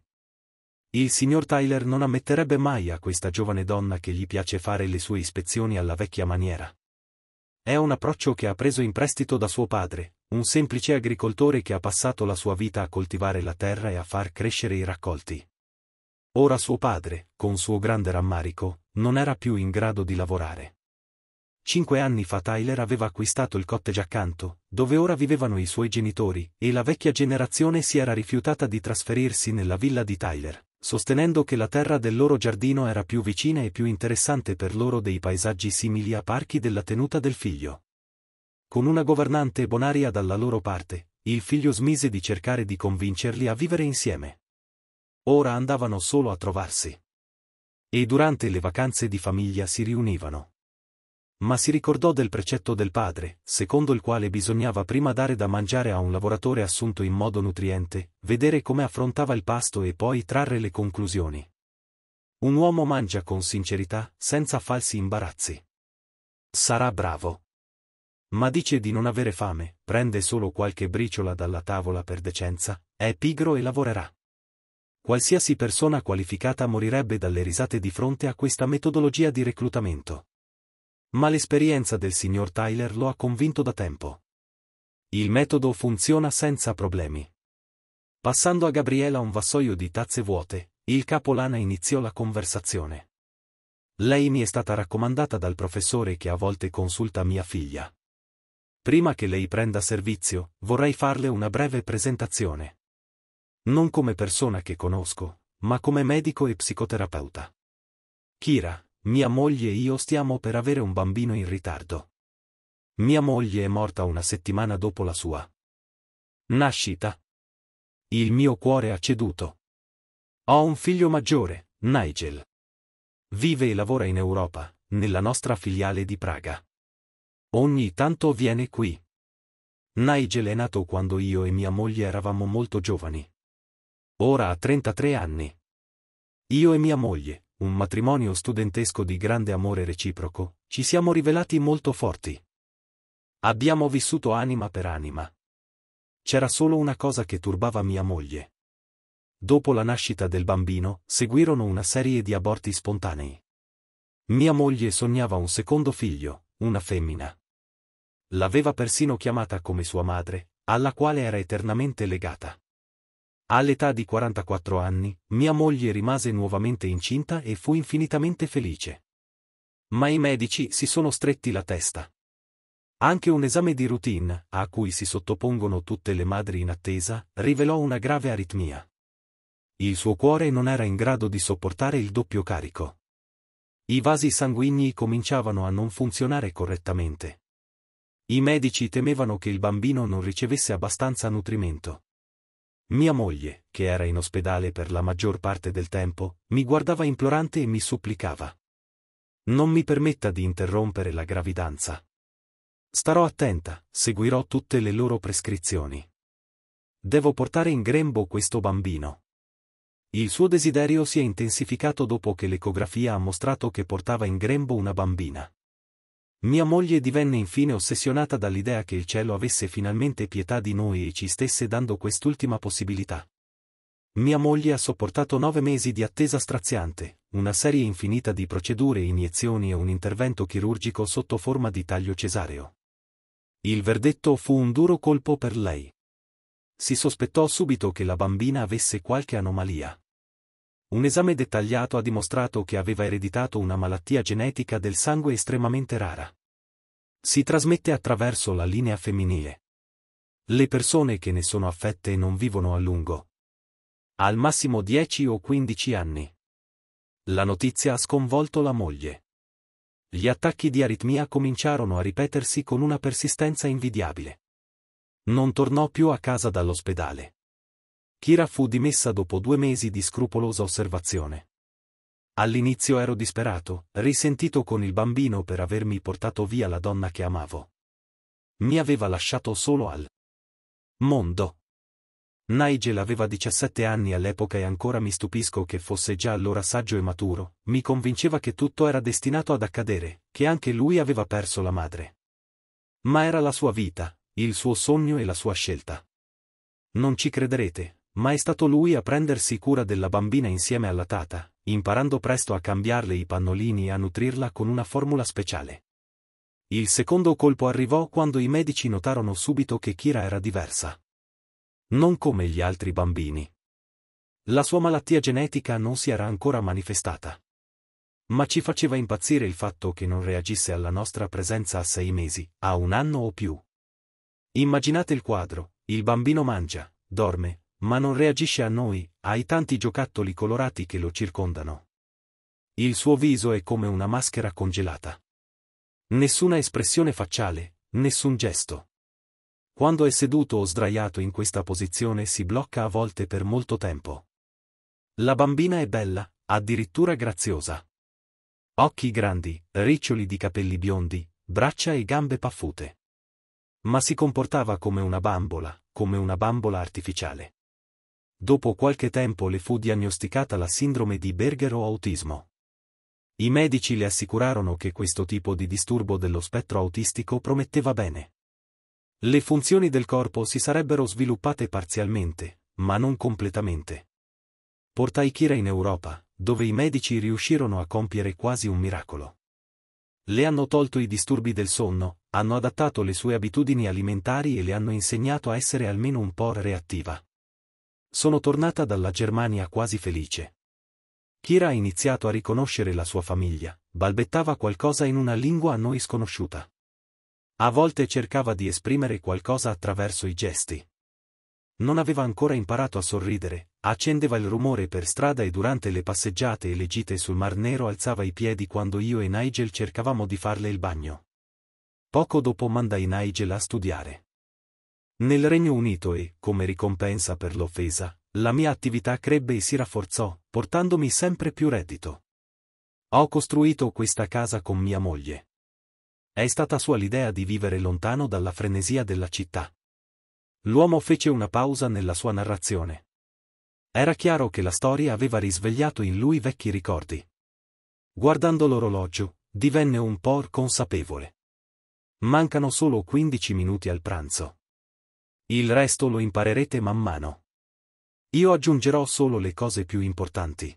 Il signor Tyler non ammetterebbe mai a questa giovane donna che gli piace fare le sue ispezioni alla vecchia maniera. È un approccio che ha preso in prestito da suo padre, un semplice agricoltore che ha passato la sua vita a coltivare la terra e a far crescere i raccolti. Ora suo padre, con suo grande rammarico, non era più in grado di lavorare. Cinque anni fa Tyler aveva acquistato il cottage accanto, dove ora vivevano i suoi genitori, e la vecchia generazione si era rifiutata di trasferirsi nella villa di Tyler, sostenendo che la terra del loro giardino era più vicina e più interessante per loro dei paesaggi simili a parchi della tenuta del figlio. Con una governante bonaria dalla loro parte, il figlio smise di cercare di convincerli a vivere insieme. Ora andavano solo a trovarsi. E durante le vacanze di famiglia si riunivano. Ma si ricordò del precetto del padre, secondo il quale bisognava prima dare da mangiare a un lavoratore assunto in modo nutriente, vedere come affrontava il pasto e poi trarre le conclusioni. Un uomo mangia con sincerità, senza falsi imbarazzi. Sarà bravo. Ma dice di non avere fame, prende solo qualche briciola dalla tavola per decenza, è pigro e lavorerà. Qualsiasi persona qualificata morirebbe dalle risate di fronte a questa metodologia di reclutamento ma l'esperienza del signor Tyler lo ha convinto da tempo. Il metodo funziona senza problemi. Passando a Gabriela un vassoio di tazze vuote, il capolana iniziò la conversazione. Lei mi è stata raccomandata dal professore che a volte consulta mia figlia. Prima che lei prenda servizio, vorrei farle una breve presentazione. Non come persona che conosco, ma come medico e psicoterapeuta. Kira, mia moglie e io stiamo per avere un bambino in ritardo. Mia moglie è morta una settimana dopo la sua nascita. Il mio cuore ha ceduto. Ho un figlio maggiore, Nigel. Vive e lavora in Europa, nella nostra filiale di Praga. Ogni tanto viene qui. Nigel è nato quando io e mia moglie eravamo molto giovani. Ora ha 33 anni. Io e mia moglie, un matrimonio studentesco di grande amore reciproco, ci siamo rivelati molto forti. Abbiamo vissuto anima per anima. C'era solo una cosa che turbava mia moglie. Dopo la nascita del bambino, seguirono una serie di aborti spontanei. Mia moglie sognava un secondo figlio, una femmina. L'aveva persino chiamata come sua madre, alla quale era eternamente legata. All'età di 44 anni, mia moglie rimase nuovamente incinta e fu infinitamente felice. Ma i medici si sono stretti la testa. Anche un esame di routine, a cui si sottopongono tutte le madri in attesa, rivelò una grave aritmia. Il suo cuore non era in grado di sopportare il doppio carico. I vasi sanguigni cominciavano a non funzionare correttamente. I medici temevano che il bambino non ricevesse abbastanza nutrimento. Mia moglie, che era in ospedale per la maggior parte del tempo, mi guardava implorante e mi supplicava. Non mi permetta di interrompere la gravidanza. Starò attenta, seguirò tutte le loro prescrizioni. Devo portare in grembo questo bambino. Il suo desiderio si è intensificato dopo che l'ecografia ha mostrato che portava in grembo una bambina. Mia moglie divenne infine ossessionata dall'idea che il cielo avesse finalmente pietà di noi e ci stesse dando quest'ultima possibilità. Mia moglie ha sopportato nove mesi di attesa straziante, una serie infinita di procedure e iniezioni e un intervento chirurgico sotto forma di taglio cesareo. Il verdetto fu un duro colpo per lei. Si sospettò subito che la bambina avesse qualche anomalia, un esame dettagliato ha dimostrato che aveva ereditato una malattia genetica del sangue estremamente rara. Si trasmette attraverso la linea femminile. Le persone che ne sono affette non vivono a lungo. Al massimo 10 o 15 anni. La notizia ha sconvolto la moglie. Gli attacchi di aritmia cominciarono a ripetersi con una persistenza invidiabile. Non tornò più a casa dall'ospedale. Kira fu dimessa dopo due mesi di scrupolosa osservazione. All'inizio ero disperato, risentito con il bambino per avermi portato via la donna che amavo. Mi aveva lasciato solo al mondo. Nigel aveva 17 anni all'epoca e ancora mi stupisco che fosse già allora saggio e maturo, mi convinceva che tutto era destinato ad accadere, che anche lui aveva perso la madre. Ma era la sua vita, il suo sogno e la sua scelta. Non ci crederete, ma è stato lui a prendersi cura della bambina insieme alla tata, imparando presto a cambiarle i pannolini e a nutrirla con una formula speciale. Il secondo colpo arrivò quando i medici notarono subito che Kira era diversa. Non come gli altri bambini. La sua malattia genetica non si era ancora manifestata. Ma ci faceva impazzire il fatto che non reagisse alla nostra presenza a sei mesi, a un anno o più. Immaginate il quadro, il bambino mangia, dorme, ma non reagisce a noi, ai tanti giocattoli colorati che lo circondano. Il suo viso è come una maschera congelata. Nessuna espressione facciale, nessun gesto. Quando è seduto o sdraiato in questa posizione si blocca a volte per molto tempo. La bambina è bella, addirittura graziosa. Occhi grandi, riccioli di capelli biondi, braccia e gambe paffute. Ma si comportava come una bambola, come una bambola artificiale. Dopo qualche tempo le fu diagnosticata la sindrome di Berger o autismo. I medici le assicurarono che questo tipo di disturbo dello spettro autistico prometteva bene. Le funzioni del corpo si sarebbero sviluppate parzialmente, ma non completamente. Portai Kira in Europa, dove i medici riuscirono a compiere quasi un miracolo. Le hanno tolto i disturbi del sonno, hanno adattato le sue abitudini alimentari e le hanno insegnato a essere almeno un po' reattiva sono tornata dalla Germania quasi felice. Kira ha iniziato a riconoscere la sua famiglia, balbettava qualcosa in una lingua a noi sconosciuta. A volte cercava di esprimere qualcosa attraverso i gesti. Non aveva ancora imparato a sorridere, accendeva il rumore per strada e durante le passeggiate e le gite sul Mar Nero alzava i piedi quando io e Nigel cercavamo di farle il bagno. Poco dopo mandai Nigel a studiare. Nel Regno Unito e, come ricompensa per l'offesa, la mia attività crebbe e si rafforzò, portandomi sempre più reddito. Ho costruito questa casa con mia moglie. È stata sua l'idea di vivere lontano dalla frenesia della città. L'uomo fece una pausa nella sua narrazione. Era chiaro che la storia aveva risvegliato in lui vecchi ricordi. Guardando l'orologio, divenne un po' consapevole. Mancano solo 15 minuti al pranzo. Il resto lo imparerete man mano. Io aggiungerò solo le cose più importanti.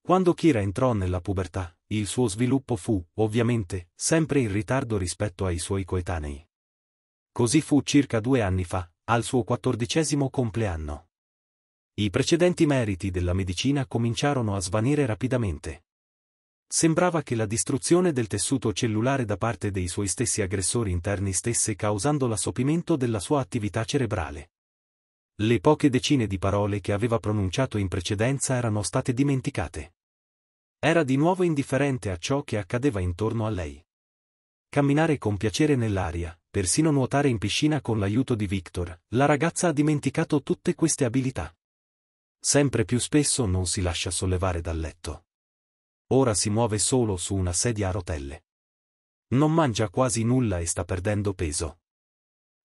Quando Kira entrò nella pubertà, il suo sviluppo fu, ovviamente, sempre in ritardo rispetto ai suoi coetanei. Così fu circa due anni fa, al suo quattordicesimo compleanno. I precedenti meriti della medicina cominciarono a svanire rapidamente. Sembrava che la distruzione del tessuto cellulare da parte dei suoi stessi aggressori interni stesse causando l'assopimento della sua attività cerebrale. Le poche decine di parole che aveva pronunciato in precedenza erano state dimenticate. Era di nuovo indifferente a ciò che accadeva intorno a lei. Camminare con piacere nell'aria, persino nuotare in piscina con l'aiuto di Victor, la ragazza ha dimenticato tutte queste abilità. Sempre più spesso non si lascia sollevare dal letto ora si muove solo su una sedia a rotelle. Non mangia quasi nulla e sta perdendo peso.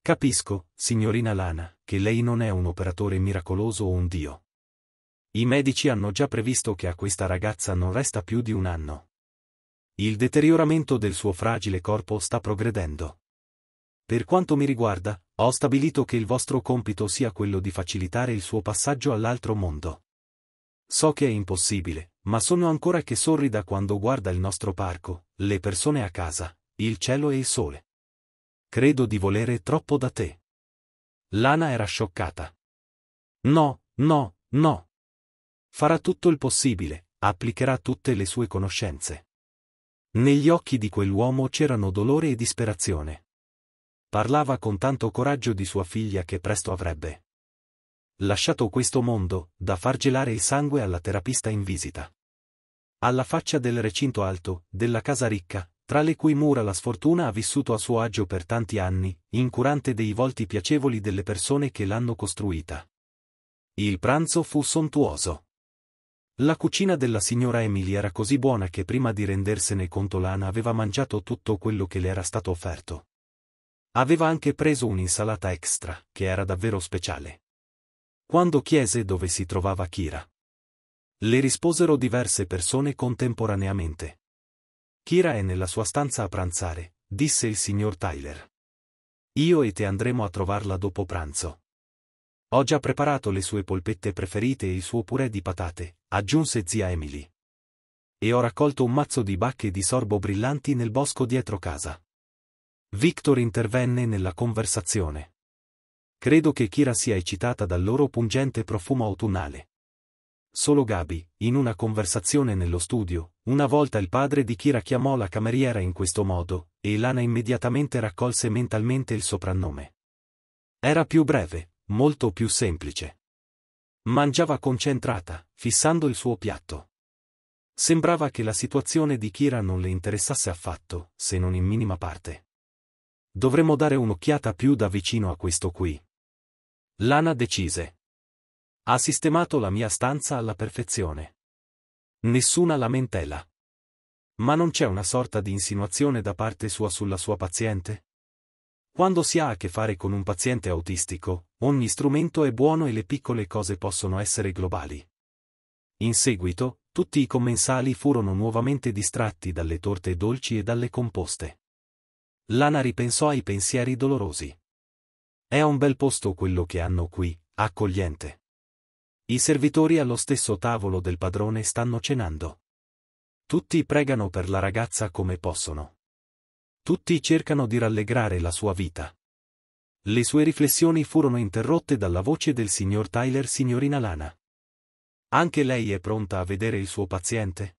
Capisco, signorina Lana, che lei non è un operatore miracoloso o un dio. I medici hanno già previsto che a questa ragazza non resta più di un anno. Il deterioramento del suo fragile corpo sta progredendo. Per quanto mi riguarda, ho stabilito che il vostro compito sia quello di facilitare il suo passaggio all'altro mondo. So che è impossibile, ma sono ancora che sorrida quando guarda il nostro parco, le persone a casa, il cielo e il sole. Credo di volere troppo da te. Lana era scioccata. No, no, no. Farà tutto il possibile, applicherà tutte le sue conoscenze. Negli occhi di quell'uomo c'erano dolore e disperazione. Parlava con tanto coraggio di sua figlia che presto avrebbe. Lasciato questo mondo, da far gelare il sangue alla terapista in visita. Alla faccia del recinto alto, della casa ricca, tra le cui mura la sfortuna ha vissuto a suo agio per tanti anni, incurante dei volti piacevoli delle persone che l'hanno costruita. Il pranzo fu sontuoso. La cucina della signora Emily era così buona che prima di rendersene conto Lana aveva mangiato tutto quello che le era stato offerto. Aveva anche preso un'insalata extra, che era davvero speciale quando chiese dove si trovava Kira. Le risposero diverse persone contemporaneamente. Kira è nella sua stanza a pranzare, disse il signor Tyler. Io e te andremo a trovarla dopo pranzo. Ho già preparato le sue polpette preferite e il suo purè di patate, aggiunse zia Emily. E ho raccolto un mazzo di bacche di sorbo brillanti nel bosco dietro casa. Victor intervenne nella conversazione. Credo che Kira sia eccitata dal loro pungente profumo autunnale. Solo Gabi, in una conversazione nello studio, una volta il padre di Kira chiamò la cameriera in questo modo, e Lana immediatamente raccolse mentalmente il soprannome. Era più breve, molto più semplice. Mangiava concentrata, fissando il suo piatto. Sembrava che la situazione di Kira non le interessasse affatto, se non in minima parte. Dovremmo dare un'occhiata più da vicino a questo qui. Lana decise. Ha sistemato la mia stanza alla perfezione. Nessuna lamentela. Ma non c'è una sorta di insinuazione da parte sua sulla sua paziente? Quando si ha a che fare con un paziente autistico, ogni strumento è buono e le piccole cose possono essere globali. In seguito, tutti i commensali furono nuovamente distratti dalle torte dolci e dalle composte. Lana ripensò ai pensieri dolorosi. È un bel posto quello che hanno qui, accogliente. I servitori allo stesso tavolo del padrone stanno cenando. Tutti pregano per la ragazza come possono. Tutti cercano di rallegrare la sua vita. Le sue riflessioni furono interrotte dalla voce del signor Tyler signorina Lana. Anche lei è pronta a vedere il suo paziente?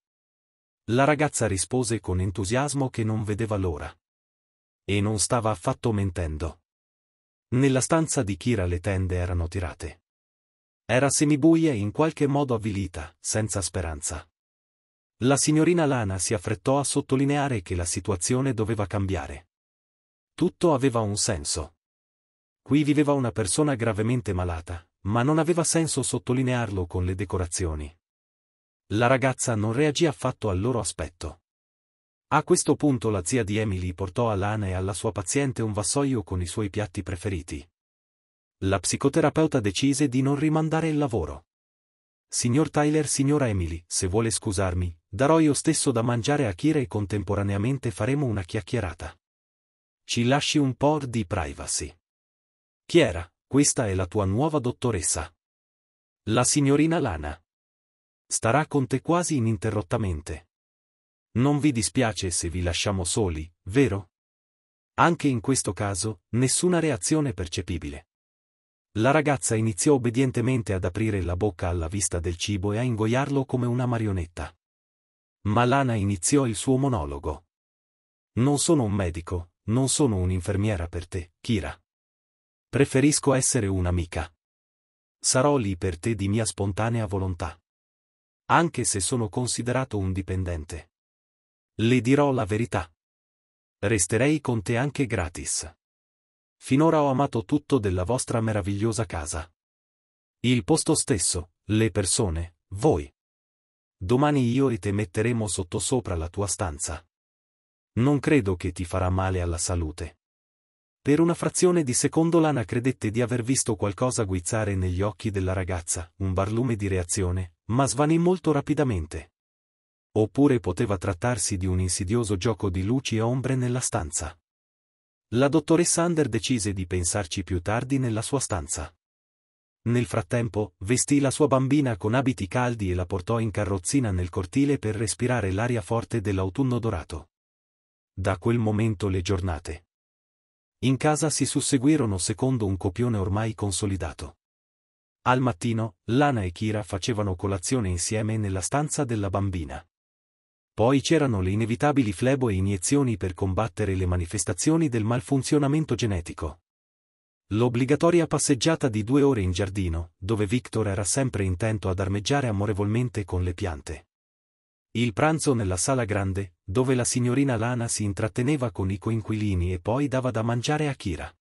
La ragazza rispose con entusiasmo che non vedeva l'ora. E non stava affatto mentendo. Nella stanza di Kira le tende erano tirate. Era semibuia e in qualche modo avvilita, senza speranza. La signorina Lana si affrettò a sottolineare che la situazione doveva cambiare. Tutto aveva un senso. Qui viveva una persona gravemente malata, ma non aveva senso sottolinearlo con le decorazioni. La ragazza non reagì affatto al loro aspetto. A questo punto la zia di Emily portò a Lana e alla sua paziente un vassoio con i suoi piatti preferiti. La psicoterapeuta decise di non rimandare il lavoro. Signor Tyler, signora Emily, se vuole scusarmi, darò io stesso da mangiare a Kira e contemporaneamente faremo una chiacchierata. Ci lasci un po' di privacy. Chiera, questa è la tua nuova dottoressa. La signorina Lana. Starà con te quasi ininterrottamente. Non vi dispiace se vi lasciamo soli, vero? Anche in questo caso, nessuna reazione percepibile. La ragazza iniziò obbedientemente ad aprire la bocca alla vista del cibo e a ingoiarlo come una marionetta. Ma Lana iniziò il suo monologo. Non sono un medico, non sono un'infermiera per te, Kira. Preferisco essere un'amica. Sarò lì per te di mia spontanea volontà. Anche se sono considerato un dipendente. Le dirò la verità. Resterei con te anche gratis. Finora ho amato tutto della vostra meravigliosa casa. Il posto stesso, le persone, voi. Domani io e te metteremo sottosopra la tua stanza. Non credo che ti farà male alla salute. Per una frazione di secondo Lana credette di aver visto qualcosa guizzare negli occhi della ragazza, un barlume di reazione, ma svanì molto rapidamente oppure poteva trattarsi di un insidioso gioco di luci e ombre nella stanza. La dottoressa Ander decise di pensarci più tardi nella sua stanza. Nel frattempo, vestì la sua bambina con abiti caldi e la portò in carrozzina nel cortile per respirare l'aria forte dell'autunno dorato. Da quel momento le giornate. In casa si susseguirono secondo un copione ormai consolidato. Al mattino, Lana e Kira facevano colazione insieme nella stanza della bambina. Poi c'erano le inevitabili flebo e iniezioni per combattere le manifestazioni del malfunzionamento genetico. L'obbligatoria passeggiata di due ore in giardino, dove Victor era sempre intento ad armeggiare amorevolmente con le piante. Il pranzo nella sala grande, dove la signorina Lana si intratteneva con i coinquilini e poi dava da mangiare a Kira.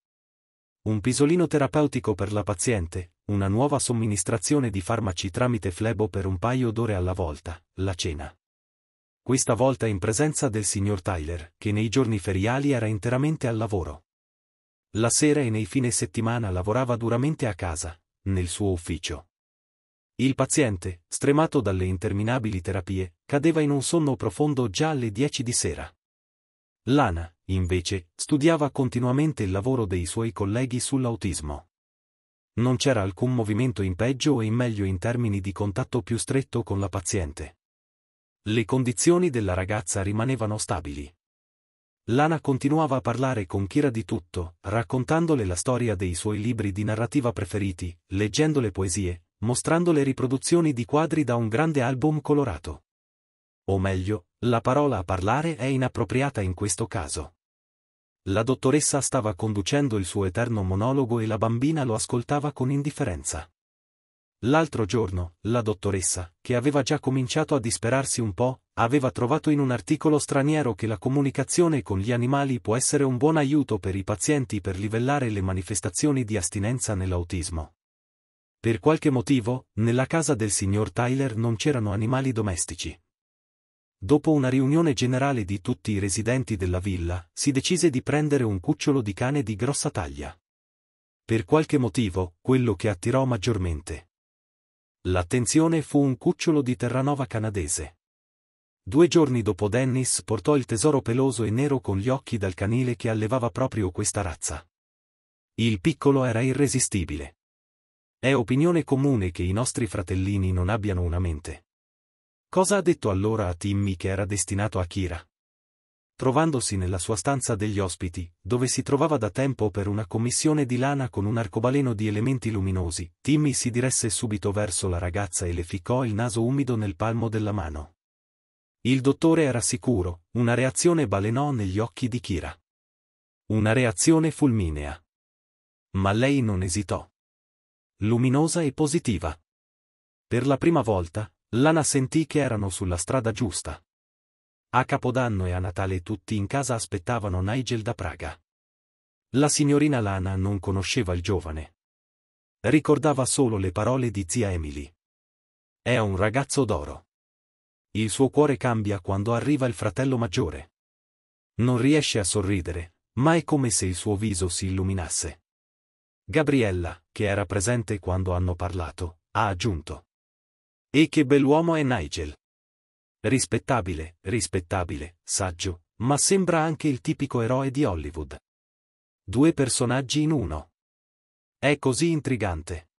Un pisolino terapeutico per la paziente, una nuova somministrazione di farmaci tramite flebo per un paio d'ore alla volta, la cena questa volta in presenza del signor Tyler, che nei giorni feriali era interamente al lavoro. La sera e nei fine settimana lavorava duramente a casa, nel suo ufficio. Il paziente, stremato dalle interminabili terapie, cadeva in un sonno profondo già alle dieci di sera. Lana, invece, studiava continuamente il lavoro dei suoi colleghi sull'autismo. Non c'era alcun movimento in peggio e in meglio in termini di contatto più stretto con la paziente. Le condizioni della ragazza rimanevano stabili. Lana continuava a parlare con Kira di tutto, raccontandole la storia dei suoi libri di narrativa preferiti, leggendo le poesie, mostrando le riproduzioni di quadri da un grande album colorato. O meglio, la parola a parlare è inappropriata in questo caso. La dottoressa stava conducendo il suo eterno monologo e la bambina lo ascoltava con indifferenza. L'altro giorno, la dottoressa, che aveva già cominciato a disperarsi un po', aveva trovato in un articolo straniero che la comunicazione con gli animali può essere un buon aiuto per i pazienti per livellare le manifestazioni di astinenza nell'autismo. Per qualche motivo, nella casa del signor Tyler non c'erano animali domestici. Dopo una riunione generale di tutti i residenti della villa, si decise di prendere un cucciolo di cane di grossa taglia. Per qualche motivo, quello che attirò maggiormente L'attenzione fu un cucciolo di Terranova canadese. Due giorni dopo Dennis portò il tesoro peloso e nero con gli occhi dal canile che allevava proprio questa razza. Il piccolo era irresistibile. È opinione comune che i nostri fratellini non abbiano una mente. Cosa ha detto allora a Timmy che era destinato a Kira? trovandosi nella sua stanza degli ospiti, dove si trovava da tempo per una commissione di lana con un arcobaleno di elementi luminosi, Timmy si diresse subito verso la ragazza e le ficcò il naso umido nel palmo della mano. Il dottore era sicuro, una reazione balenò negli occhi di Kira. Una reazione fulminea. Ma lei non esitò. Luminosa e positiva. Per la prima volta, Lana sentì che erano sulla strada giusta. A Capodanno e a Natale tutti in casa aspettavano Nigel da Praga. La signorina Lana non conosceva il giovane. Ricordava solo le parole di zia Emily. È un ragazzo d'oro. Il suo cuore cambia quando arriva il fratello maggiore. Non riesce a sorridere, ma è come se il suo viso si illuminasse. Gabriella, che era presente quando hanno parlato, ha aggiunto. E che bell'uomo è Nigel. Rispettabile, rispettabile, saggio, ma sembra anche il tipico eroe di Hollywood. Due personaggi in uno. È così intrigante.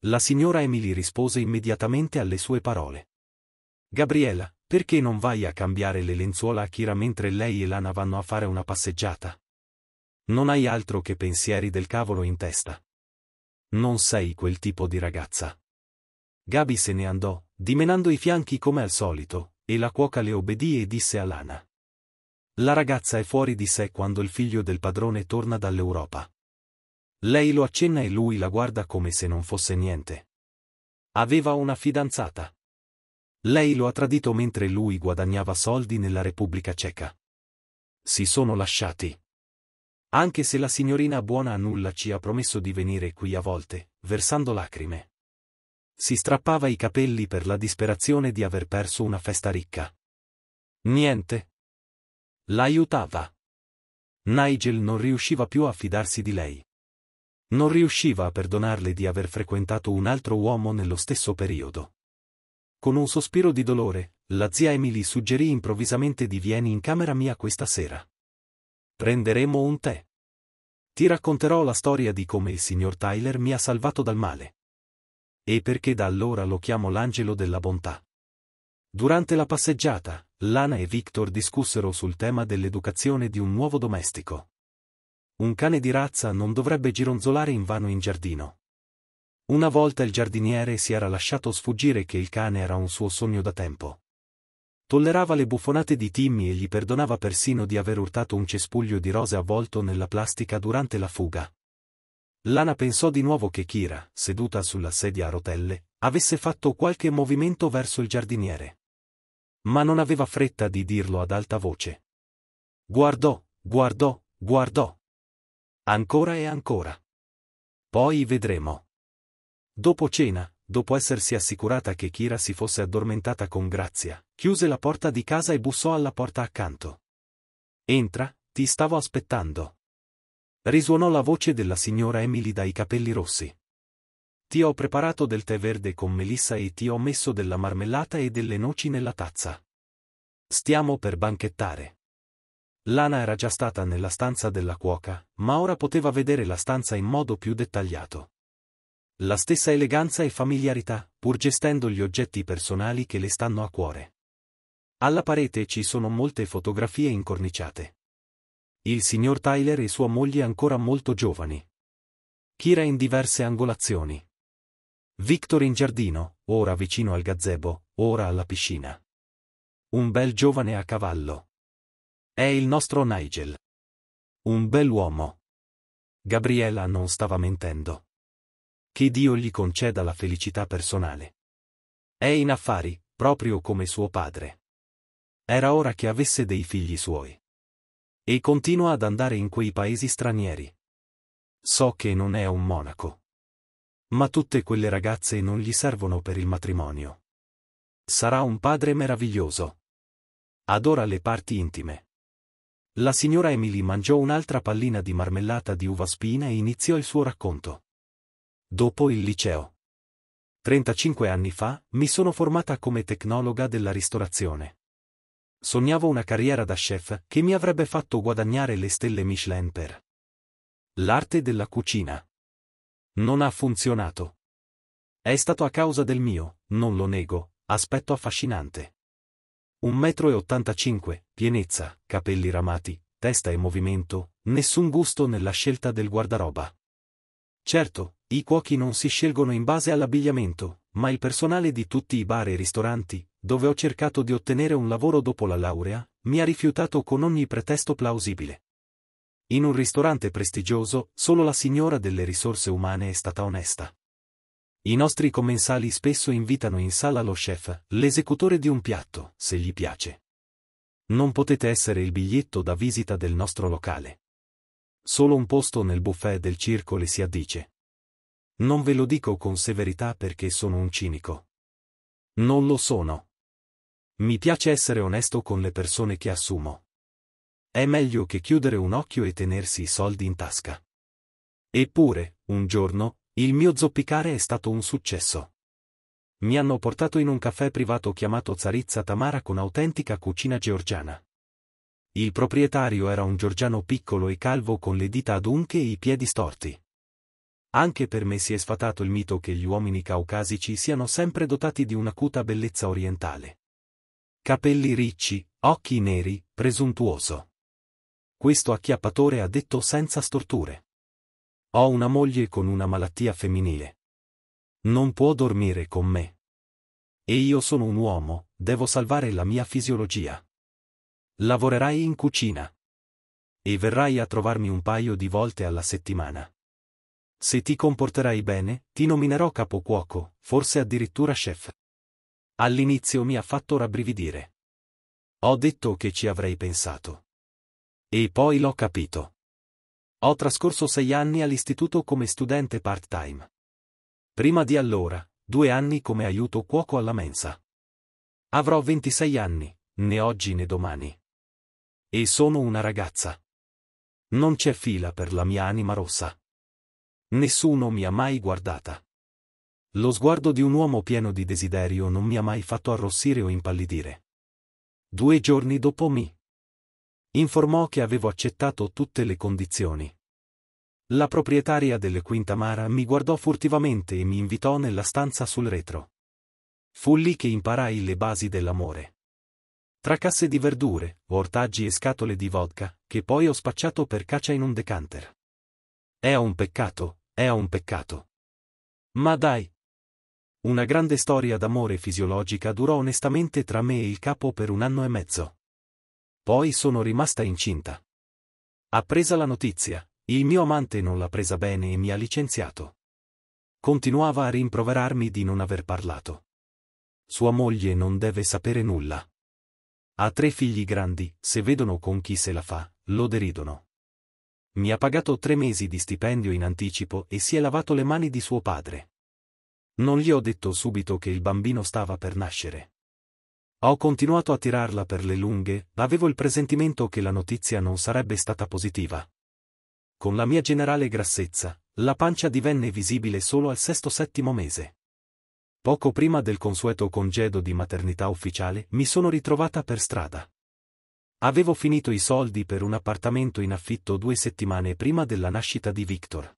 La signora Emily rispose immediatamente alle sue parole. Gabriella, perché non vai a cambiare le lenzuola a Kira mentre lei e Lana vanno a fare una passeggiata? Non hai altro che pensieri del cavolo in testa. Non sei quel tipo di ragazza. Gabi se ne andò, dimenando i fianchi come al solito, e la cuoca le obbedì e disse a Lana. La ragazza è fuori di sé quando il figlio del padrone torna dall'Europa. Lei lo accenna e lui la guarda come se non fosse niente. Aveva una fidanzata. Lei lo ha tradito mentre lui guadagnava soldi nella Repubblica Ceca. Si sono lasciati. Anche se la signorina buona a nulla ci ha promesso di venire qui a volte, versando lacrime. Si strappava i capelli per la disperazione di aver perso una festa ricca. Niente. L'aiutava. Nigel non riusciva più a fidarsi di lei. Non riusciva a perdonarle di aver frequentato un altro uomo nello stesso periodo. Con un sospiro di dolore, la zia Emily suggerì improvvisamente di vieni in camera mia questa sera. Prenderemo un tè. Ti racconterò la storia di come il signor Tyler mi ha salvato dal male e perché da allora lo chiamo l'angelo della bontà. Durante la passeggiata, Lana e Victor discussero sul tema dell'educazione di un nuovo domestico. Un cane di razza non dovrebbe gironzolare invano in giardino. Una volta il giardiniere si era lasciato sfuggire che il cane era un suo sogno da tempo. Tollerava le buffonate di Timmy e gli perdonava persino di aver urtato un cespuglio di rose avvolto nella plastica durante la fuga. Lana pensò di nuovo che Kira, seduta sulla sedia a rotelle, avesse fatto qualche movimento verso il giardiniere. Ma non aveva fretta di dirlo ad alta voce. Guardò, guardò, guardò. Ancora e ancora. Poi vedremo. Dopo cena, dopo essersi assicurata che Kira si fosse addormentata con grazia, chiuse la porta di casa e bussò alla porta accanto. Entra, ti stavo aspettando. Risuonò la voce della signora Emily dai capelli rossi. Ti ho preparato del tè verde con melissa e ti ho messo della marmellata e delle noci nella tazza. Stiamo per banchettare. Lana era già stata nella stanza della cuoca, ma ora poteva vedere la stanza in modo più dettagliato. La stessa eleganza e familiarità, pur gestendo gli oggetti personali che le stanno a cuore. Alla parete ci sono molte fotografie incorniciate il signor Tyler e sua moglie ancora molto giovani. Kira in diverse angolazioni. Victor in giardino, ora vicino al gazebo, ora alla piscina. Un bel giovane a cavallo. È il nostro Nigel. Un bel uomo. Gabriella non stava mentendo. Che Dio gli conceda la felicità personale. È in affari, proprio come suo padre. Era ora che avesse dei figli suoi. E continua ad andare in quei paesi stranieri. So che non è un monaco. Ma tutte quelle ragazze non gli servono per il matrimonio. Sarà un padre meraviglioso. Adora le parti intime. La signora Emily mangiò un'altra pallina di marmellata di uva spina e iniziò il suo racconto. Dopo il liceo. 35 anni fa, mi sono formata come tecnologa della ristorazione. Sognavo una carriera da chef che mi avrebbe fatto guadagnare le stelle Michelin per l'arte della cucina. Non ha funzionato. È stato a causa del mio, non lo nego, aspetto affascinante. Un metro e ottantacinque, pienezza, capelli ramati, testa e movimento, nessun gusto nella scelta del guardaroba. Certo, i cuochi non si scelgono in base all'abbigliamento, ma il personale di tutti i bar e ristoranti, dove ho cercato di ottenere un lavoro dopo la laurea, mi ha rifiutato con ogni pretesto plausibile. In un ristorante prestigioso, solo la signora delle risorse umane è stata onesta. I nostri commensali spesso invitano in sala lo chef, l'esecutore di un piatto, se gli piace. Non potete essere il biglietto da visita del nostro locale. Solo un posto nel buffet del circo le si addice. Non ve lo dico con severità perché sono un cinico. Non lo sono. Mi piace essere onesto con le persone che assumo. È meglio che chiudere un occhio e tenersi i soldi in tasca. Eppure, un giorno, il mio zoppicare è stato un successo. Mi hanno portato in un caffè privato chiamato Zarizza Tamara con autentica cucina georgiana. Il proprietario era un georgiano piccolo e calvo con le dita adunche e i piedi storti. Anche per me si è sfatato il mito che gli uomini caucasici siano sempre dotati di un'acuta bellezza orientale. Capelli ricci, occhi neri, presuntuoso. Questo acchiappatore ha detto senza storture. Ho una moglie con una malattia femminile. Non può dormire con me. E io sono un uomo, devo salvare la mia fisiologia. Lavorerai in cucina. E verrai a trovarmi un paio di volte alla settimana. Se ti comporterai bene, ti nominerò capo cuoco, forse addirittura chef. All'inizio mi ha fatto rabbrividire. Ho detto che ci avrei pensato. E poi l'ho capito. Ho trascorso sei anni all'istituto come studente part-time. Prima di allora, due anni come aiuto cuoco alla mensa. Avrò 26 anni, né oggi né domani. E sono una ragazza. Non c'è fila per la mia anima rossa. Nessuno mi ha mai guardata. Lo sguardo di un uomo pieno di desiderio non mi ha mai fatto arrossire o impallidire. Due giorni dopo mi informò che avevo accettato tutte le condizioni. La proprietaria delle Quinta Mara mi guardò furtivamente e mi invitò nella stanza sul retro. Fu lì che imparai le basi dell'amore. Tra casse di verdure, ortaggi e scatole di vodka, che poi ho spacciato per caccia in un decanter. È un peccato, è un peccato. Ma dai, una grande storia d'amore fisiologica durò onestamente tra me e il capo per un anno e mezzo. Poi sono rimasta incinta. Appresa la notizia, il mio amante non l'ha presa bene e mi ha licenziato. Continuava a rimproverarmi di non aver parlato. Sua moglie non deve sapere nulla. Ha tre figli grandi, se vedono con chi se la fa, lo deridono. Mi ha pagato tre mesi di stipendio in anticipo e si è lavato le mani di suo padre. Non gli ho detto subito che il bambino stava per nascere. Ho continuato a tirarla per le lunghe, avevo il presentimento che la notizia non sarebbe stata positiva. Con la mia generale grassezza, la pancia divenne visibile solo al sesto-settimo mese. Poco prima del consueto congedo di maternità ufficiale mi sono ritrovata per strada. Avevo finito i soldi per un appartamento in affitto due settimane prima della nascita di Victor.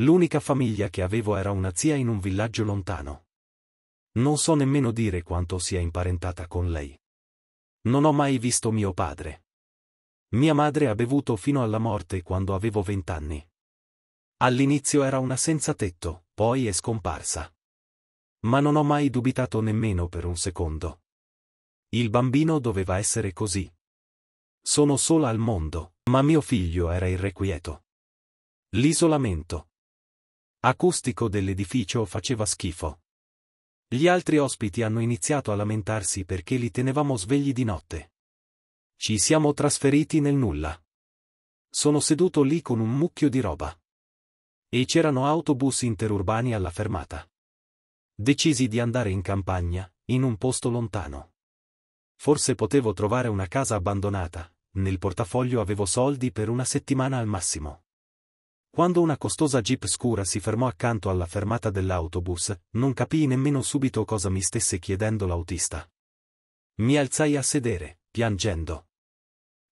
L'unica famiglia che avevo era una zia in un villaggio lontano. Non so nemmeno dire quanto sia imparentata con lei. Non ho mai visto mio padre. Mia madre ha bevuto fino alla morte quando avevo vent'anni. All'inizio era una senza tetto, poi è scomparsa. Ma non ho mai dubitato nemmeno per un secondo. Il bambino doveva essere così. Sono sola al mondo, ma mio figlio era irrequieto. L'isolamento, acustico dell'edificio faceva schifo. Gli altri ospiti hanno iniziato a lamentarsi perché li tenevamo svegli di notte. Ci siamo trasferiti nel nulla. Sono seduto lì con un mucchio di roba. E c'erano autobus interurbani alla fermata. Decisi di andare in campagna, in un posto lontano. Forse potevo trovare una casa abbandonata, nel portafoglio avevo soldi per una settimana al massimo. Quando una costosa jeep scura si fermò accanto alla fermata dell'autobus, non capii nemmeno subito cosa mi stesse chiedendo l'autista. Mi alzai a sedere, piangendo.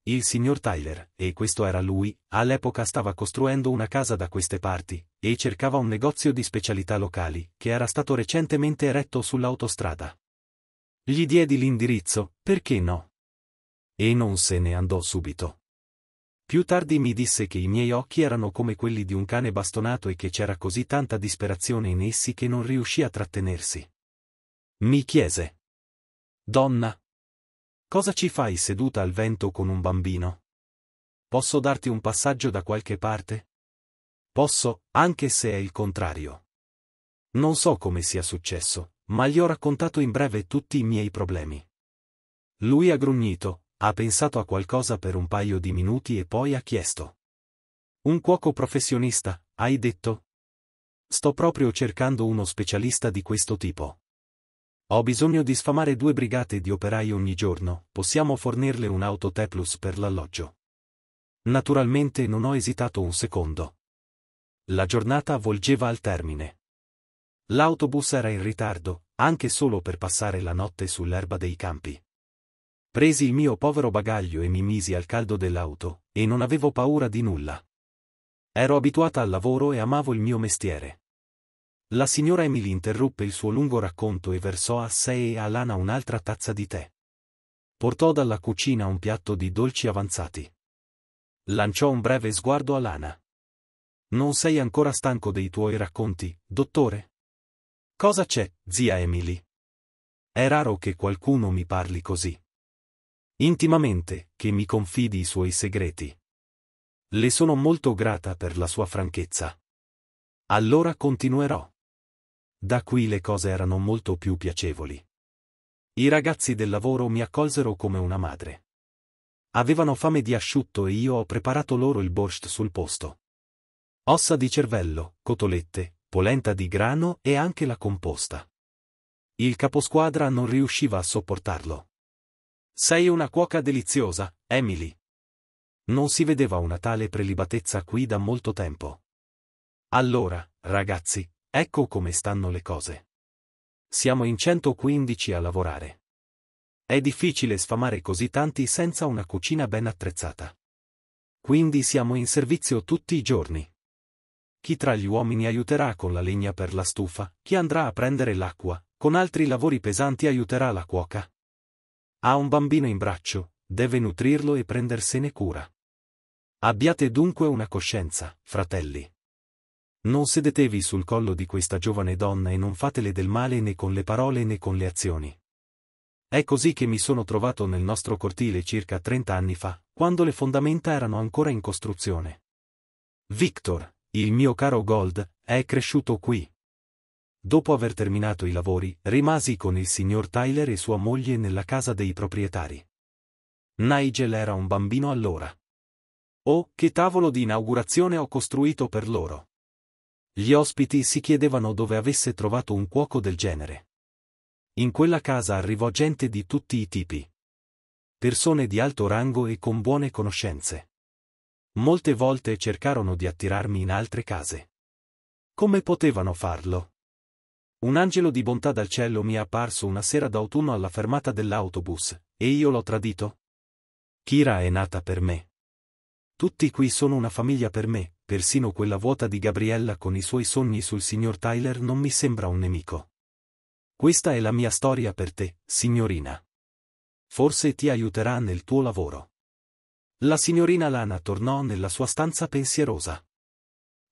Il signor Tyler, e questo era lui, all'epoca stava costruendo una casa da queste parti, e cercava un negozio di specialità locali, che era stato recentemente eretto sull'autostrada. Gli diedi l'indirizzo, perché no? E non se ne andò subito. Più tardi mi disse che i miei occhi erano come quelli di un cane bastonato e che c'era così tanta disperazione in essi che non riuscì a trattenersi. Mi chiese. Donna. Cosa ci fai seduta al vento con un bambino? Posso darti un passaggio da qualche parte? Posso, anche se è il contrario. Non so come sia successo, ma gli ho raccontato in breve tutti i miei problemi. Lui ha grugnito, ha pensato a qualcosa per un paio di minuti e poi ha chiesto. Un cuoco professionista, hai detto? Sto proprio cercando uno specialista di questo tipo. Ho bisogno di sfamare due brigate di operai ogni giorno, possiamo fornirle un T-Plus per l'alloggio. Naturalmente non ho esitato un secondo. La giornata volgeva al termine. L'autobus era in ritardo, anche solo per passare la notte sull'erba dei campi. Presi il mio povero bagaglio e mi misi al caldo dell'auto, e non avevo paura di nulla. Ero abituata al lavoro e amavo il mio mestiere. La signora Emily interruppe il suo lungo racconto e versò a sé e a Lana un'altra tazza di tè. Portò dalla cucina un piatto di dolci avanzati. Lanciò un breve sguardo a Lana. Non sei ancora stanco dei tuoi racconti, dottore? Cosa c'è, zia Emily? È raro che qualcuno mi parli così intimamente, che mi confidi i suoi segreti. Le sono molto grata per la sua franchezza. Allora continuerò. Da qui le cose erano molto più piacevoli. I ragazzi del lavoro mi accolsero come una madre. Avevano fame di asciutto e io ho preparato loro il borscht sul posto. Ossa di cervello, cotolette, polenta di grano e anche la composta. Il caposquadra non riusciva a sopportarlo. Sei una cuoca deliziosa, Emily. Non si vedeva una tale prelibatezza qui da molto tempo. Allora, ragazzi, ecco come stanno le cose. Siamo in 115 a lavorare. È difficile sfamare così tanti senza una cucina ben attrezzata. Quindi siamo in servizio tutti i giorni. Chi tra gli uomini aiuterà con la legna per la stufa, chi andrà a prendere l'acqua, con altri lavori pesanti aiuterà la cuoca, ha un bambino in braccio, deve nutrirlo e prendersene cura. Abbiate dunque una coscienza, fratelli. Non sedetevi sul collo di questa giovane donna e non fatele del male né con le parole né con le azioni. È così che mi sono trovato nel nostro cortile circa 30 anni fa, quando le fondamenta erano ancora in costruzione. Victor, il mio caro Gold, è cresciuto qui. Dopo aver terminato i lavori, rimasi con il signor Tyler e sua moglie nella casa dei proprietari. Nigel era un bambino allora. Oh, che tavolo di inaugurazione ho costruito per loro! Gli ospiti si chiedevano dove avesse trovato un cuoco del genere. In quella casa arrivò gente di tutti i tipi. Persone di alto rango e con buone conoscenze. Molte volte cercarono di attirarmi in altre case. Come potevano farlo? Un angelo di bontà dal cielo mi è apparso una sera d'autunno alla fermata dell'autobus, e io l'ho tradito? Kira è nata per me. Tutti qui sono una famiglia per me, persino quella vuota di Gabriella con i suoi sogni sul signor Tyler non mi sembra un nemico. Questa è la mia storia per te, signorina. Forse ti aiuterà nel tuo lavoro. La signorina Lana tornò nella sua stanza pensierosa.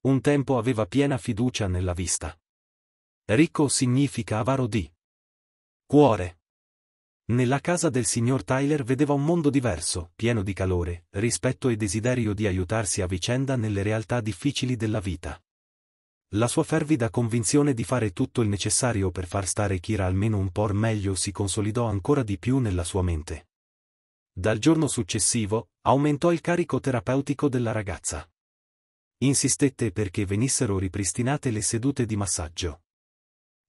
Un tempo aveva piena fiducia nella vista. Ricco significa avaro di cuore. Nella casa del signor Tyler vedeva un mondo diverso, pieno di calore, rispetto e desiderio di aiutarsi a vicenda nelle realtà difficili della vita. La sua fervida convinzione di fare tutto il necessario per far stare Kira almeno un po' meglio si consolidò ancora di più nella sua mente. Dal giorno successivo, aumentò il carico terapeutico della ragazza. Insistette perché venissero ripristinate le sedute di massaggio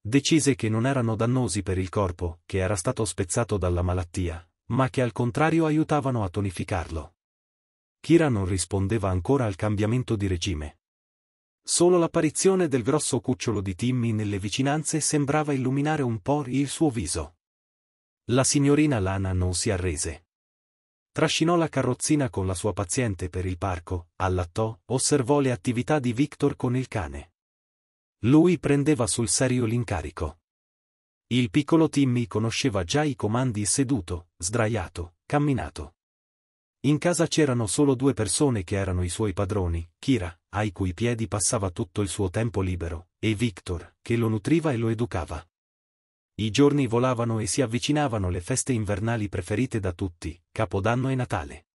decise che non erano dannosi per il corpo, che era stato spezzato dalla malattia, ma che al contrario aiutavano a tonificarlo. Kira non rispondeva ancora al cambiamento di regime. Solo l'apparizione del grosso cucciolo di Timmy nelle vicinanze sembrava illuminare un po' il suo viso. La signorina Lana non si arrese. Trascinò la carrozzina con la sua paziente per il parco, allattò, osservò le attività di Victor con il cane. Lui prendeva sul serio l'incarico. Il piccolo Timmy conosceva già i comandi seduto, sdraiato, camminato. In casa c'erano solo due persone che erano i suoi padroni, Kira, ai cui piedi passava tutto il suo tempo libero, e Victor, che lo nutriva e lo educava. I giorni volavano e si avvicinavano le feste invernali preferite da tutti, Capodanno e Natale.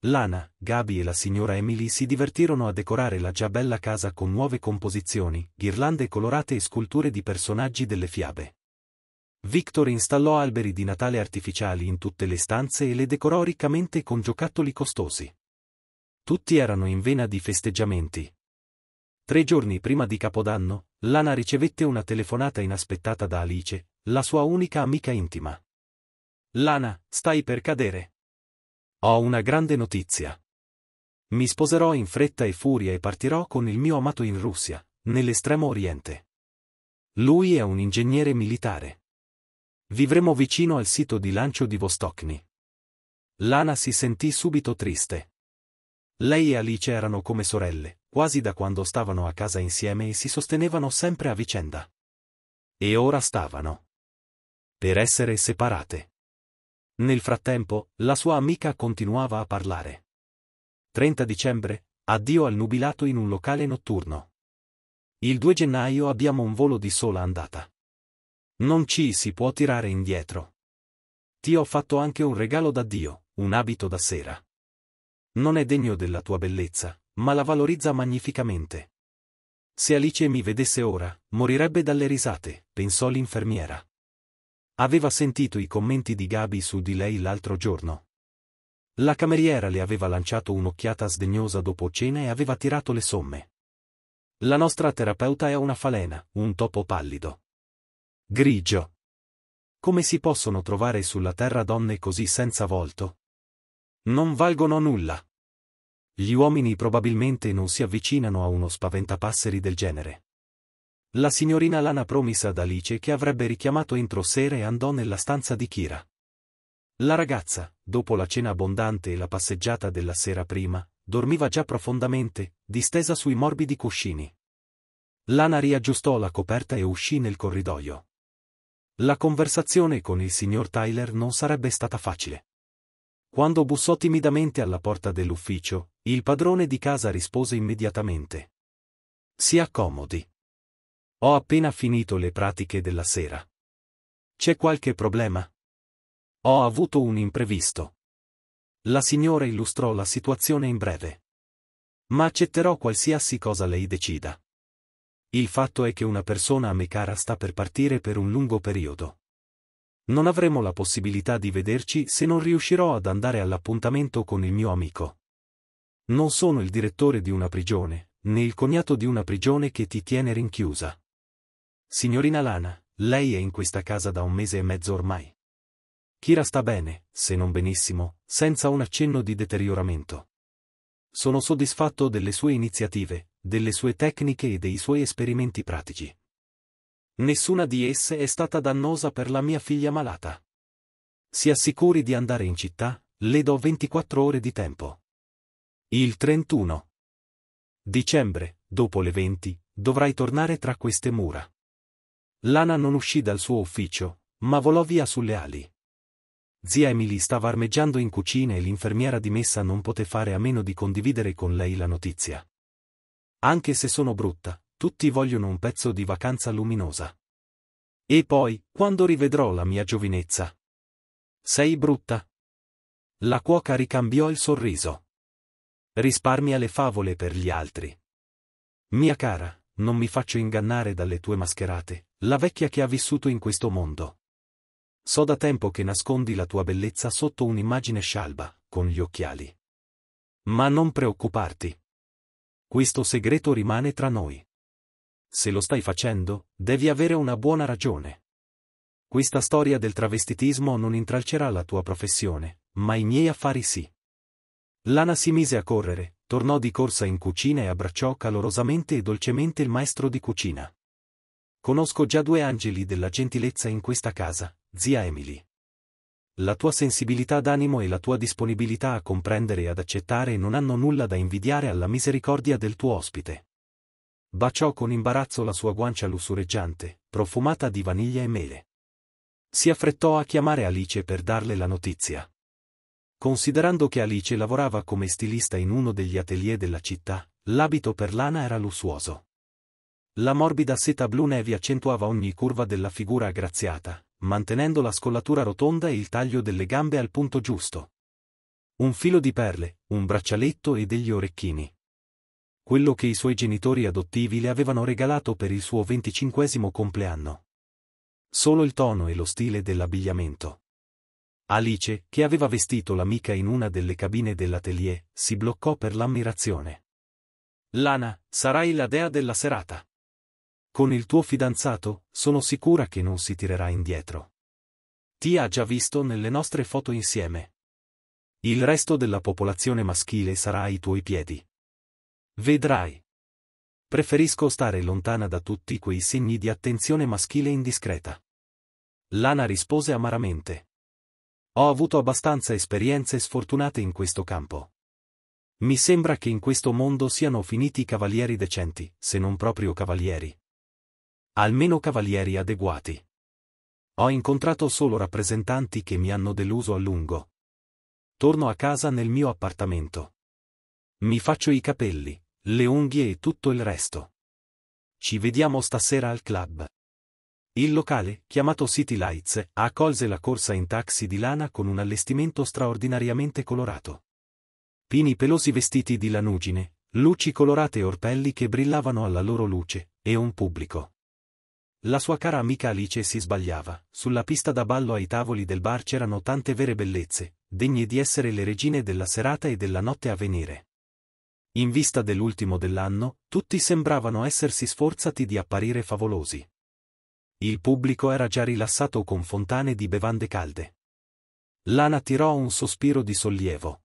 Lana, Gabi e la signora Emily si divertirono a decorare la già bella casa con nuove composizioni, ghirlande colorate e sculture di personaggi delle fiabe. Victor installò alberi di Natale artificiali in tutte le stanze e le decorò riccamente con giocattoli costosi. Tutti erano in vena di festeggiamenti. Tre giorni prima di Capodanno, Lana ricevette una telefonata inaspettata da Alice, la sua unica amica intima. Lana, stai per cadere. Ho una grande notizia. Mi sposerò in fretta e furia e partirò con il mio amato in Russia, nell'estremo oriente. Lui è un ingegnere militare. Vivremo vicino al sito di lancio di Vostokny. Lana si sentì subito triste. Lei e Alice erano come sorelle, quasi da quando stavano a casa insieme e si sostenevano sempre a vicenda. E ora stavano. Per essere separate. Nel frattempo, la sua amica continuava a parlare. 30 dicembre, addio al nubilato in un locale notturno. Il 2 gennaio abbiamo un volo di sola andata. Non ci si può tirare indietro. Ti ho fatto anche un regalo d'addio, un abito da sera. Non è degno della tua bellezza, ma la valorizza magnificamente. Se Alice mi vedesse ora, morirebbe dalle risate, pensò l'infermiera. Aveva sentito i commenti di Gabi su di lei l'altro giorno. La cameriera le aveva lanciato un'occhiata sdegnosa dopo cena e aveva tirato le somme. La nostra terapeuta è una falena, un topo pallido. Grigio. Come si possono trovare sulla terra donne così senza volto? Non valgono nulla. Gli uomini probabilmente non si avvicinano a uno spaventapasseri del genere. La signorina Lana promise ad Alice che avrebbe richiamato entro sera e andò nella stanza di Kira. La ragazza, dopo la cena abbondante e la passeggiata della sera prima, dormiva già profondamente, distesa sui morbidi cuscini. Lana riaggiustò la coperta e uscì nel corridoio. La conversazione con il signor Tyler non sarebbe stata facile. Quando bussò timidamente alla porta dell'ufficio, il padrone di casa rispose immediatamente. Si accomodi. Ho appena finito le pratiche della sera. C'è qualche problema? Ho avuto un imprevisto. La signora illustrò la situazione in breve. Ma accetterò qualsiasi cosa lei decida. Il fatto è che una persona a me cara sta per partire per un lungo periodo. Non avremo la possibilità di vederci se non riuscirò ad andare all'appuntamento con il mio amico. Non sono il direttore di una prigione, né il cognato di una prigione che ti tiene rinchiusa. Signorina Lana, lei è in questa casa da un mese e mezzo ormai. Kira sta bene, se non benissimo, senza un accenno di deterioramento. Sono soddisfatto delle sue iniziative, delle sue tecniche e dei suoi esperimenti pratici. Nessuna di esse è stata dannosa per la mia figlia malata. Si assicuri di andare in città, le do 24 ore di tempo. Il 31 dicembre, dopo le 20, dovrai tornare tra queste mura. Lana non uscì dal suo ufficio, ma volò via sulle ali. Zia Emily stava armeggiando in cucina e l'infermiera dimessa non poté fare a meno di condividere con lei la notizia. Anche se sono brutta, tutti vogliono un pezzo di vacanza luminosa. E poi, quando rivedrò la mia giovinezza? Sei brutta? La cuoca ricambiò il sorriso. Risparmia le favole per gli altri. Mia cara, non mi faccio ingannare dalle tue mascherate, la vecchia che ha vissuto in questo mondo. So da tempo che nascondi la tua bellezza sotto un'immagine scialba, con gli occhiali. Ma non preoccuparti. Questo segreto rimane tra noi. Se lo stai facendo, devi avere una buona ragione. Questa storia del travestitismo non intralcerà la tua professione, ma i miei affari sì. Lana si mise a correre, tornò di corsa in cucina e abbracciò calorosamente e dolcemente il maestro di cucina. Conosco già due angeli della gentilezza in questa casa, zia Emily. La tua sensibilità d'animo e la tua disponibilità a comprendere e ad accettare non hanno nulla da invidiare alla misericordia del tuo ospite. Baciò con imbarazzo la sua guancia lussureggiante, profumata di vaniglia e mele. Si affrettò a chiamare Alice per darle la notizia. Considerando che Alice lavorava come stilista in uno degli atelier della città, l'abito per lana era lussuoso la morbida seta blu nevi accentuava ogni curva della figura aggraziata, mantenendo la scollatura rotonda e il taglio delle gambe al punto giusto. Un filo di perle, un braccialetto e degli orecchini. Quello che i suoi genitori adottivi le avevano regalato per il suo venticinquesimo compleanno. Solo il tono e lo stile dell'abbigliamento. Alice, che aveva vestito l'amica in una delle cabine dell'atelier, si bloccò per l'ammirazione. Lana, sarai la dea della serata. Con il tuo fidanzato, sono sicura che non si tirerà indietro. Ti ha già visto nelle nostre foto insieme. Il resto della popolazione maschile sarà ai tuoi piedi. Vedrai. Preferisco stare lontana da tutti quei segni di attenzione maschile indiscreta. Lana rispose amaramente. Ho avuto abbastanza esperienze sfortunate in questo campo. Mi sembra che in questo mondo siano finiti cavalieri decenti, se non proprio cavalieri almeno cavalieri adeguati. Ho incontrato solo rappresentanti che mi hanno deluso a lungo. Torno a casa nel mio appartamento. Mi faccio i capelli, le unghie e tutto il resto. Ci vediamo stasera al club. Il locale, chiamato City Lights, accolse la corsa in taxi di lana con un allestimento straordinariamente colorato. Pini pelosi vestiti di lanugine, luci colorate e orpelli che brillavano alla loro luce, e un pubblico. La sua cara amica Alice si sbagliava, sulla pista da ballo ai tavoli del bar c'erano tante vere bellezze, degne di essere le regine della serata e della notte a venire. In vista dell'ultimo dell'anno, tutti sembravano essersi sforzati di apparire favolosi. Il pubblico era già rilassato con fontane di bevande calde. Lana tirò un sospiro di sollievo.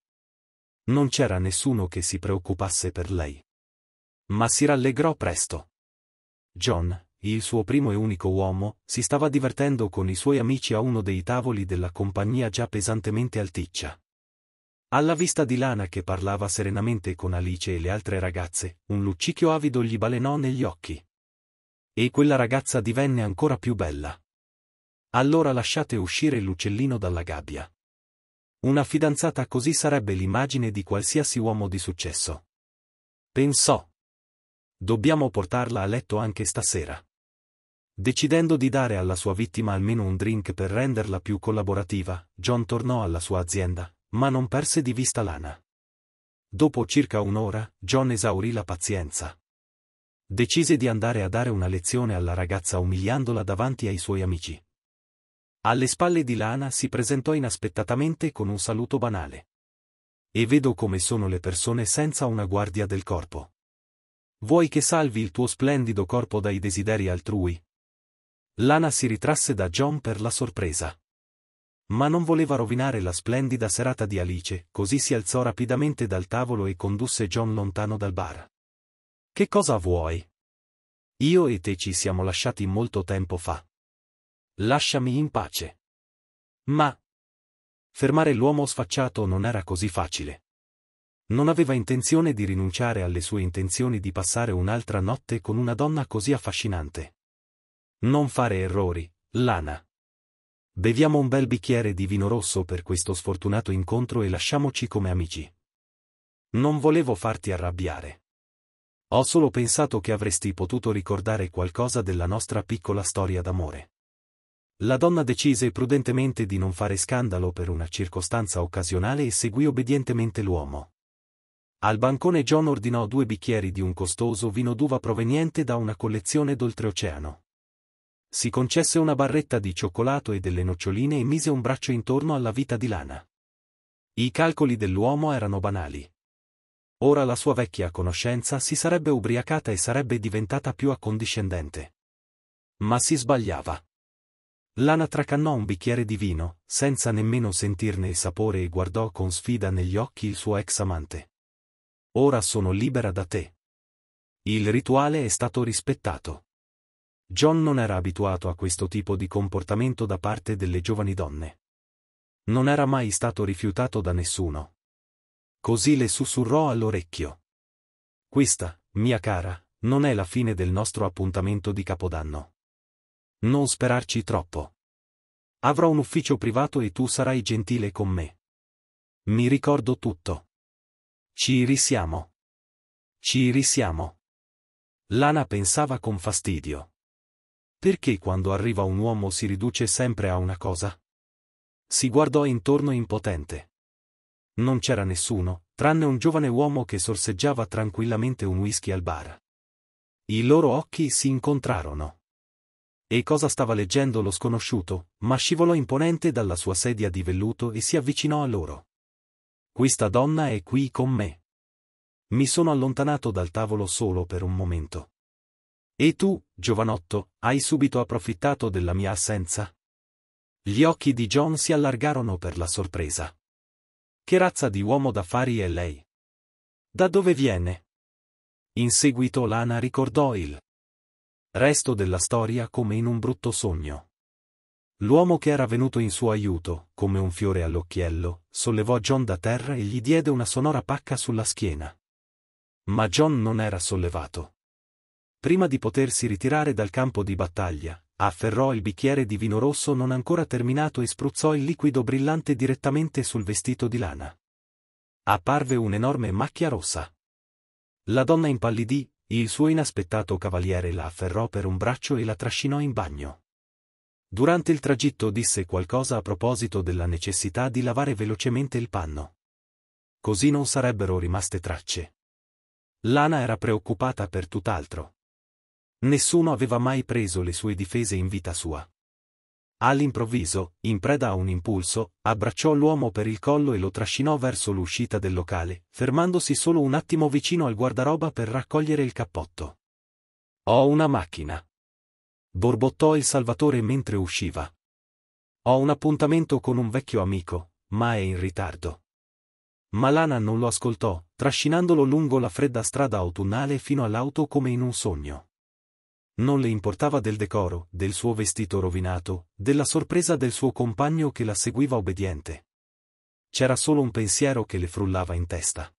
Non c'era nessuno che si preoccupasse per lei. Ma si rallegrò presto. John, il suo primo e unico uomo, si stava divertendo con i suoi amici a uno dei tavoli della compagnia già pesantemente alticcia. Alla vista di Lana che parlava serenamente con Alice e le altre ragazze, un luccichio avido gli balenò negli occhi. E quella ragazza divenne ancora più bella. Allora lasciate uscire l'uccellino dalla gabbia. Una fidanzata così sarebbe l'immagine di qualsiasi uomo di successo. Pensò. Dobbiamo portarla a letto anche stasera. Decidendo di dare alla sua vittima almeno un drink per renderla più collaborativa, John tornò alla sua azienda, ma non perse di vista Lana. Dopo circa un'ora, John esaurì la pazienza. Decise di andare a dare una lezione alla ragazza umiliandola davanti ai suoi amici. Alle spalle di Lana si presentò inaspettatamente con un saluto banale. E vedo come sono le persone senza una guardia del corpo. Vuoi che salvi il tuo splendido corpo dai desideri altrui, Lana si ritrasse da John per la sorpresa. Ma non voleva rovinare la splendida serata di Alice, così si alzò rapidamente dal tavolo e condusse John lontano dal bar. Che cosa vuoi? Io e te ci siamo lasciati molto tempo fa. Lasciami in pace. Ma... Fermare l'uomo sfacciato non era così facile. Non aveva intenzione di rinunciare alle sue intenzioni di passare un'altra notte con una donna così affascinante. Non fare errori, Lana. Beviamo un bel bicchiere di vino rosso per questo sfortunato incontro e lasciamoci come amici. Non volevo farti arrabbiare. Ho solo pensato che avresti potuto ricordare qualcosa della nostra piccola storia d'amore. La donna decise prudentemente di non fare scandalo per una circostanza occasionale e seguì obbedientemente l'uomo. Al bancone John ordinò due bicchieri di un costoso vino d'uva proveniente da una collezione d'oltreoceano. Si concesse una barretta di cioccolato e delle noccioline e mise un braccio intorno alla vita di Lana. I calcoli dell'uomo erano banali. Ora la sua vecchia conoscenza si sarebbe ubriacata e sarebbe diventata più accondiscendente. Ma si sbagliava. Lana tracannò un bicchiere di vino, senza nemmeno sentirne il sapore e guardò con sfida negli occhi il suo ex amante. Ora sono libera da te. Il rituale è stato rispettato. John non era abituato a questo tipo di comportamento da parte delle giovani donne. Non era mai stato rifiutato da nessuno. Così le sussurrò all'orecchio. Questa, mia cara, non è la fine del nostro appuntamento di Capodanno. Non sperarci troppo. Avrò un ufficio privato e tu sarai gentile con me. Mi ricordo tutto. Ci risiamo. Ci risiamo. Lana pensava con fastidio. Perché quando arriva un uomo si riduce sempre a una cosa? Si guardò intorno impotente. Non c'era nessuno, tranne un giovane uomo che sorseggiava tranquillamente un whisky al bar. I loro occhi si incontrarono. E cosa stava leggendo lo sconosciuto, ma scivolò imponente dalla sua sedia di velluto e si avvicinò a loro. Questa donna è qui con me. Mi sono allontanato dal tavolo solo per un momento. E tu, giovanotto, hai subito approfittato della mia assenza? Gli occhi di John si allargarono per la sorpresa. Che razza di uomo d'affari è lei? Da dove viene? In seguito Lana ricordò il resto della storia come in un brutto sogno. L'uomo che era venuto in suo aiuto, come un fiore all'occhiello, sollevò John da terra e gli diede una sonora pacca sulla schiena. Ma John non era sollevato prima di potersi ritirare dal campo di battaglia, afferrò il bicchiere di vino rosso non ancora terminato e spruzzò il liquido brillante direttamente sul vestito di lana. Apparve un'enorme macchia rossa. La donna impallidì, il suo inaspettato cavaliere la afferrò per un braccio e la trascinò in bagno. Durante il tragitto disse qualcosa a proposito della necessità di lavare velocemente il panno. Così non sarebbero rimaste tracce. Lana era preoccupata per tutt'altro. Nessuno aveva mai preso le sue difese in vita sua. All'improvviso, in preda a un impulso, abbracciò l'uomo per il collo e lo trascinò verso l'uscita del locale, fermandosi solo un attimo vicino al guardaroba per raccogliere il cappotto. Ho una macchina. Borbottò il Salvatore mentre usciva. Ho un appuntamento con un vecchio amico, ma è in ritardo. Malana non lo ascoltò, trascinandolo lungo la fredda strada autunnale fino all'auto come in un sogno. Non le importava del decoro, del suo vestito rovinato, della sorpresa del suo compagno che la seguiva obbediente. C'era solo un pensiero che le frullava in testa.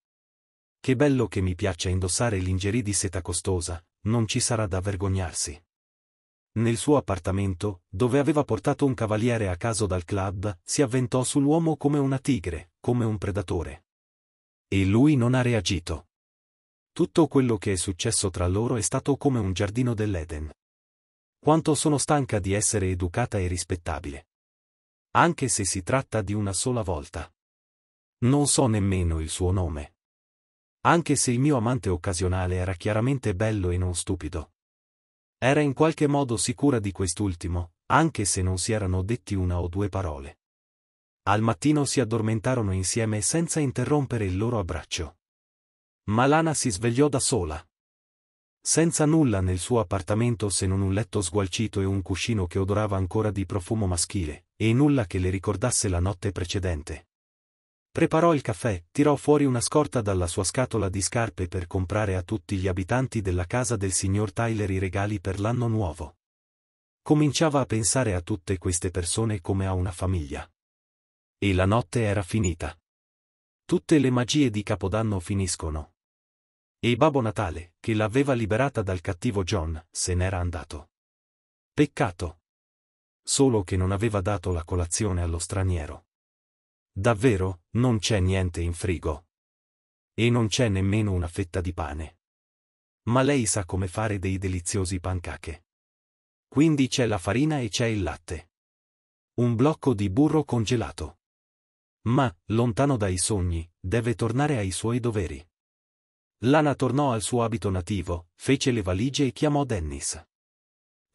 Che bello che mi piaccia indossare lingerie di seta costosa, non ci sarà da vergognarsi. Nel suo appartamento, dove aveva portato un cavaliere a caso dal club, si avventò sull'uomo come una tigre, come un predatore. E lui non ha reagito. Tutto quello che è successo tra loro è stato come un giardino dell'Eden. Quanto sono stanca di essere educata e rispettabile. Anche se si tratta di una sola volta. Non so nemmeno il suo nome. Anche se il mio amante occasionale era chiaramente bello e non stupido. Era in qualche modo sicura di quest'ultimo, anche se non si erano detti una o due parole. Al mattino si addormentarono insieme senza interrompere il loro abbraccio ma Lana si svegliò da sola. Senza nulla nel suo appartamento se non un letto sgualcito e un cuscino che odorava ancora di profumo maschile, e nulla che le ricordasse la notte precedente. Preparò il caffè, tirò fuori una scorta dalla sua scatola di scarpe per comprare a tutti gli abitanti della casa del signor Tyler i regali per l'anno nuovo. Cominciava a pensare a tutte queste persone come a una famiglia. E la notte era finita. Tutte le magie di Capodanno finiscono. E Babbo Natale, che l'aveva liberata dal cattivo John, se n'era andato. Peccato. Solo che non aveva dato la colazione allo straniero. Davvero, non c'è niente in frigo. E non c'è nemmeno una fetta di pane. Ma lei sa come fare dei deliziosi pancache. Quindi c'è la farina e c'è il latte. Un blocco di burro congelato. Ma, lontano dai sogni, deve tornare ai suoi doveri. Lana tornò al suo abito nativo, fece le valigie e chiamò Dennis.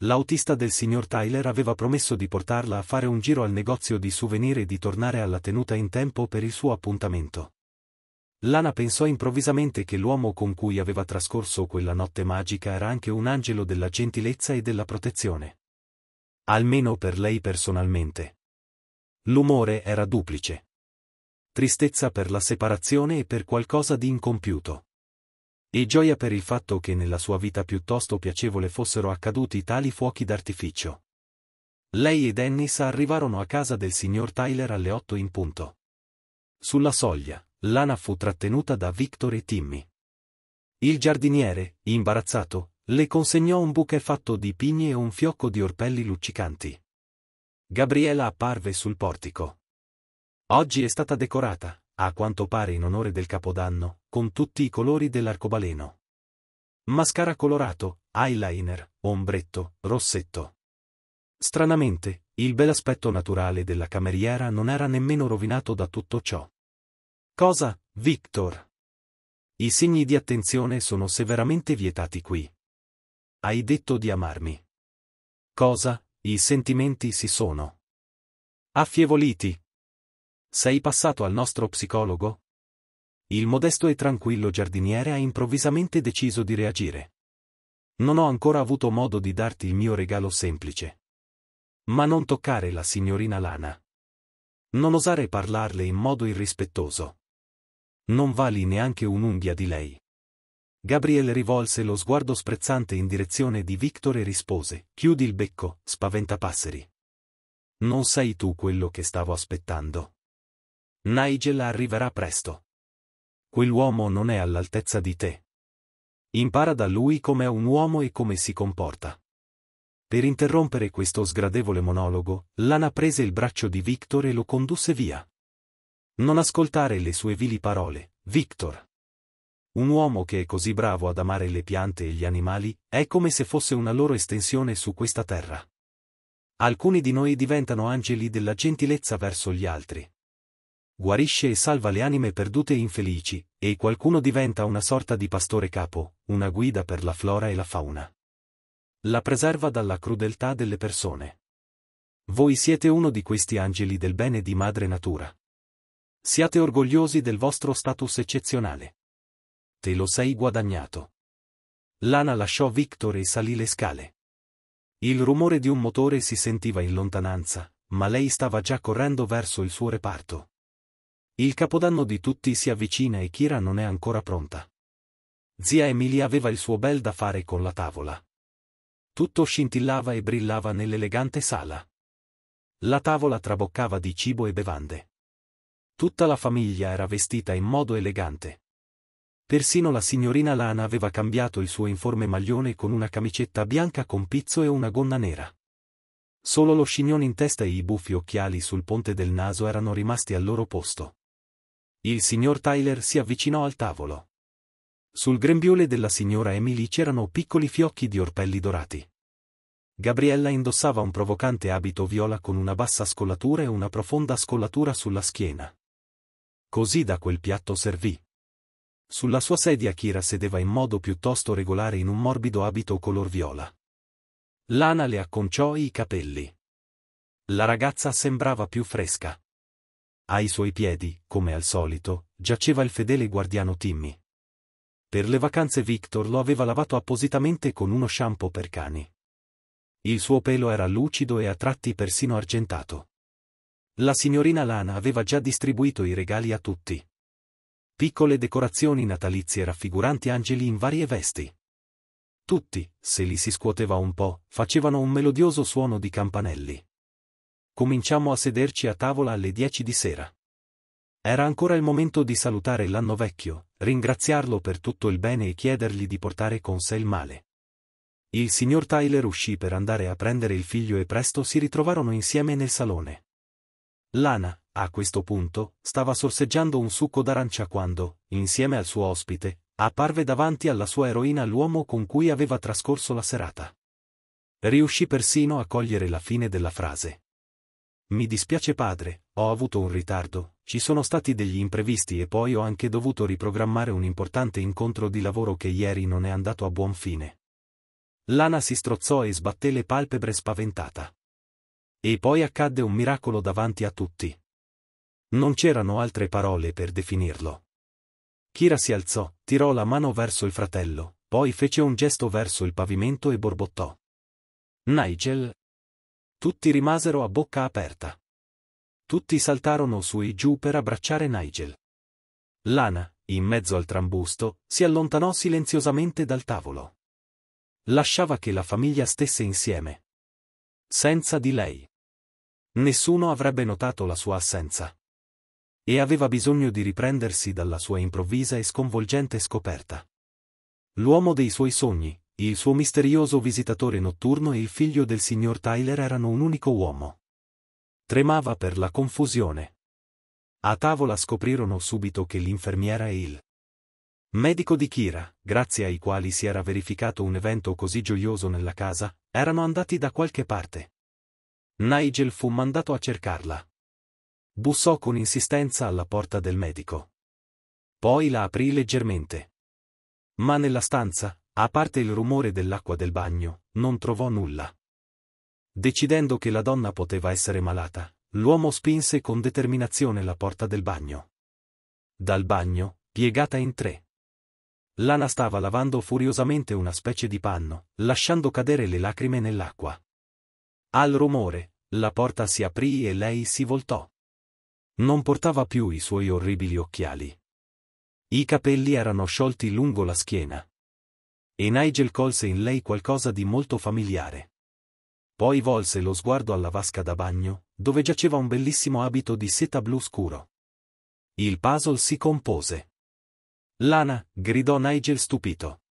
L'autista del signor Tyler aveva promesso di portarla a fare un giro al negozio di souvenir e di tornare alla tenuta in tempo per il suo appuntamento. Lana pensò improvvisamente che l'uomo con cui aveva trascorso quella notte magica era anche un angelo della gentilezza e della protezione. Almeno per lei personalmente. L'umore era duplice tristezza per la separazione e per qualcosa di incompiuto. E gioia per il fatto che nella sua vita piuttosto piacevole fossero accaduti tali fuochi d'artificio. Lei e Dennis arrivarono a casa del signor Tyler alle otto in punto. Sulla soglia, Lana fu trattenuta da Victor e Timmy. Il giardiniere, imbarazzato, le consegnò un bouquet fatto di pigne e un fiocco di orpelli luccicanti. Gabriella apparve sul portico. Oggi è stata decorata, a quanto pare in onore del Capodanno, con tutti i colori dell'arcobaleno. Mascara colorato, eyeliner, ombretto, rossetto. Stranamente, il bell'aspetto naturale della cameriera non era nemmeno rovinato da tutto ciò. Cosa, Victor? I segni di attenzione sono severamente vietati qui. Hai detto di amarmi. Cosa, i sentimenti si sono affievoliti, sei passato al nostro psicologo? Il modesto e tranquillo giardiniere ha improvvisamente deciso di reagire. Non ho ancora avuto modo di darti il mio regalo semplice. Ma non toccare la signorina Lana. Non osare parlarle in modo irrispettoso. Non vali neanche un'unghia di lei. Gabriele rivolse lo sguardo sprezzante in direzione di Victor e rispose, chiudi il becco, spaventa passeri. Non sei tu quello che stavo aspettando. Nigel arriverà presto. Quell'uomo non è all'altezza di te. Impara da lui com'è un uomo e come si comporta. Per interrompere questo sgradevole monologo, Lana prese il braccio di Victor e lo condusse via. Non ascoltare le sue vili parole, Victor. Un uomo che è così bravo ad amare le piante e gli animali, è come se fosse una loro estensione su questa terra. Alcuni di noi diventano angeli della gentilezza verso gli altri, guarisce e salva le anime perdute e infelici, e qualcuno diventa una sorta di pastore capo, una guida per la flora e la fauna. La preserva dalla crudeltà delle persone. Voi siete uno di questi angeli del bene di madre natura. Siate orgogliosi del vostro status eccezionale. Te lo sei guadagnato. Lana lasciò Victor e salì le scale. Il rumore di un motore si sentiva in lontananza, ma lei stava già correndo verso il suo reparto. Il capodanno di tutti si avvicina e Kira non è ancora pronta. Zia Emilia aveva il suo bel da fare con la tavola. Tutto scintillava e brillava nell'elegante sala. La tavola traboccava di cibo e bevande. Tutta la famiglia era vestita in modo elegante. Persino la signorina Lana aveva cambiato il suo informe maglione con una camicetta bianca con pizzo e una gonna nera. Solo lo scignone in testa e i buffi occhiali sul ponte del naso erano rimasti al loro posto. Il signor Tyler si avvicinò al tavolo. Sul grembiule della signora Emily c'erano piccoli fiocchi di orpelli dorati. Gabriella indossava un provocante abito viola con una bassa scollatura e una profonda scollatura sulla schiena. Così da quel piatto servì. Sulla sua sedia Kira sedeva in modo piuttosto regolare in un morbido abito color viola. Lana le acconciò i capelli. La ragazza sembrava più fresca. Ai suoi piedi, come al solito, giaceva il fedele guardiano Timmy. Per le vacanze Victor lo aveva lavato appositamente con uno shampoo per cani. Il suo pelo era lucido e a tratti persino argentato. La signorina Lana aveva già distribuito i regali a tutti. Piccole decorazioni natalizie raffiguranti angeli in varie vesti. Tutti, se li si scuoteva un po', facevano un melodioso suono di campanelli cominciamo a sederci a tavola alle 10 di sera. Era ancora il momento di salutare l'anno vecchio, ringraziarlo per tutto il bene e chiedergli di portare con sé il male. Il signor Tyler uscì per andare a prendere il figlio e presto si ritrovarono insieme nel salone. Lana, a questo punto, stava sorseggiando un succo d'arancia quando, insieme al suo ospite, apparve davanti alla sua eroina l'uomo con cui aveva trascorso la serata. Riuscì persino a cogliere la fine della frase. Mi dispiace padre, ho avuto un ritardo, ci sono stati degli imprevisti e poi ho anche dovuto riprogrammare un importante incontro di lavoro che ieri non è andato a buon fine. Lana si strozzò e sbatté le palpebre spaventata. E poi accadde un miracolo davanti a tutti. Non c'erano altre parole per definirlo. Kira si alzò, tirò la mano verso il fratello, poi fece un gesto verso il pavimento e borbottò. Nigel, tutti rimasero a bocca aperta. Tutti saltarono su e giù per abbracciare Nigel. Lana, in mezzo al trambusto, si allontanò silenziosamente dal tavolo. Lasciava che la famiglia stesse insieme. Senza di lei. Nessuno avrebbe notato la sua assenza. E aveva bisogno di riprendersi dalla sua improvvisa e sconvolgente scoperta. L'uomo dei suoi sogni, il suo misterioso visitatore notturno e il figlio del signor Tyler erano un unico uomo. Tremava per la confusione. A tavola scoprirono subito che l'infermiera e il medico di Kira, grazie ai quali si era verificato un evento così gioioso nella casa, erano andati da qualche parte. Nigel fu mandato a cercarla. Bussò con insistenza alla porta del medico. Poi la aprì leggermente. Ma nella stanza, a parte il rumore dell'acqua del bagno, non trovò nulla. Decidendo che la donna poteva essere malata, l'uomo spinse con determinazione la porta del bagno. Dal bagno, piegata in tre. Lana stava lavando furiosamente una specie di panno, lasciando cadere le lacrime nell'acqua. Al rumore, la porta si aprì e lei si voltò. Non portava più i suoi orribili occhiali. I capelli erano sciolti lungo la schiena, e Nigel colse in lei qualcosa di molto familiare. Poi volse lo sguardo alla vasca da bagno, dove giaceva un bellissimo abito di seta blu scuro. Il puzzle si compose. Lana, gridò Nigel stupito.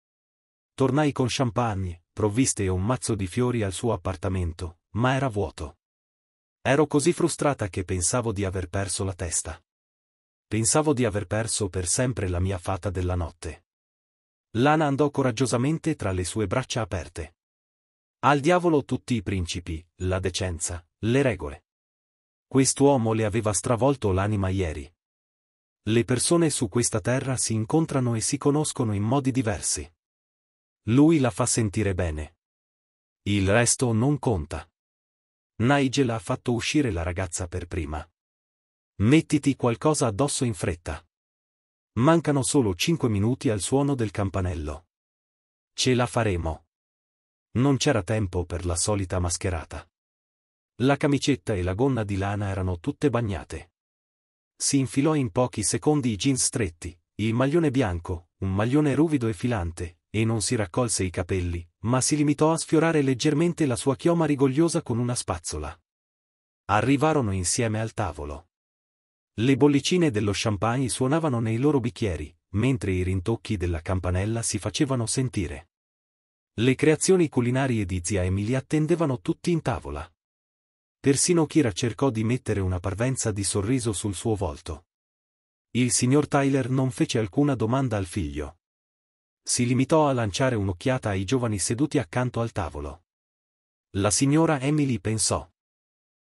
Tornai con champagne, provviste e un mazzo di fiori al suo appartamento, ma era vuoto. Ero così frustrata che pensavo di aver perso la testa. Pensavo di aver perso per sempre la mia fata della notte. Lana andò coraggiosamente tra le sue braccia aperte. Al diavolo tutti i principi, la decenza, le regole. Quest'uomo le aveva stravolto l'anima ieri. Le persone su questa terra si incontrano e si conoscono in modi diversi. Lui la fa sentire bene. Il resto non conta. Nigel ha fatto uscire la ragazza per prima. Mettiti qualcosa addosso in fretta. Mancano solo 5 minuti al suono del campanello. Ce la faremo. Non c'era tempo per la solita mascherata. La camicetta e la gonna di lana erano tutte bagnate. Si infilò in pochi secondi i jeans stretti, il maglione bianco, un maglione ruvido e filante, e non si raccolse i capelli, ma si limitò a sfiorare leggermente la sua chioma rigogliosa con una spazzola. Arrivarono insieme al tavolo. Le bollicine dello champagne suonavano nei loro bicchieri, mentre i rintocchi della campanella si facevano sentire. Le creazioni culinarie di zia Emilia attendevano tutti in tavola. Persino Kira cercò di mettere una parvenza di sorriso sul suo volto. Il signor Tyler non fece alcuna domanda al figlio. Si limitò a lanciare un'occhiata ai giovani seduti accanto al tavolo. La signora Emily pensò.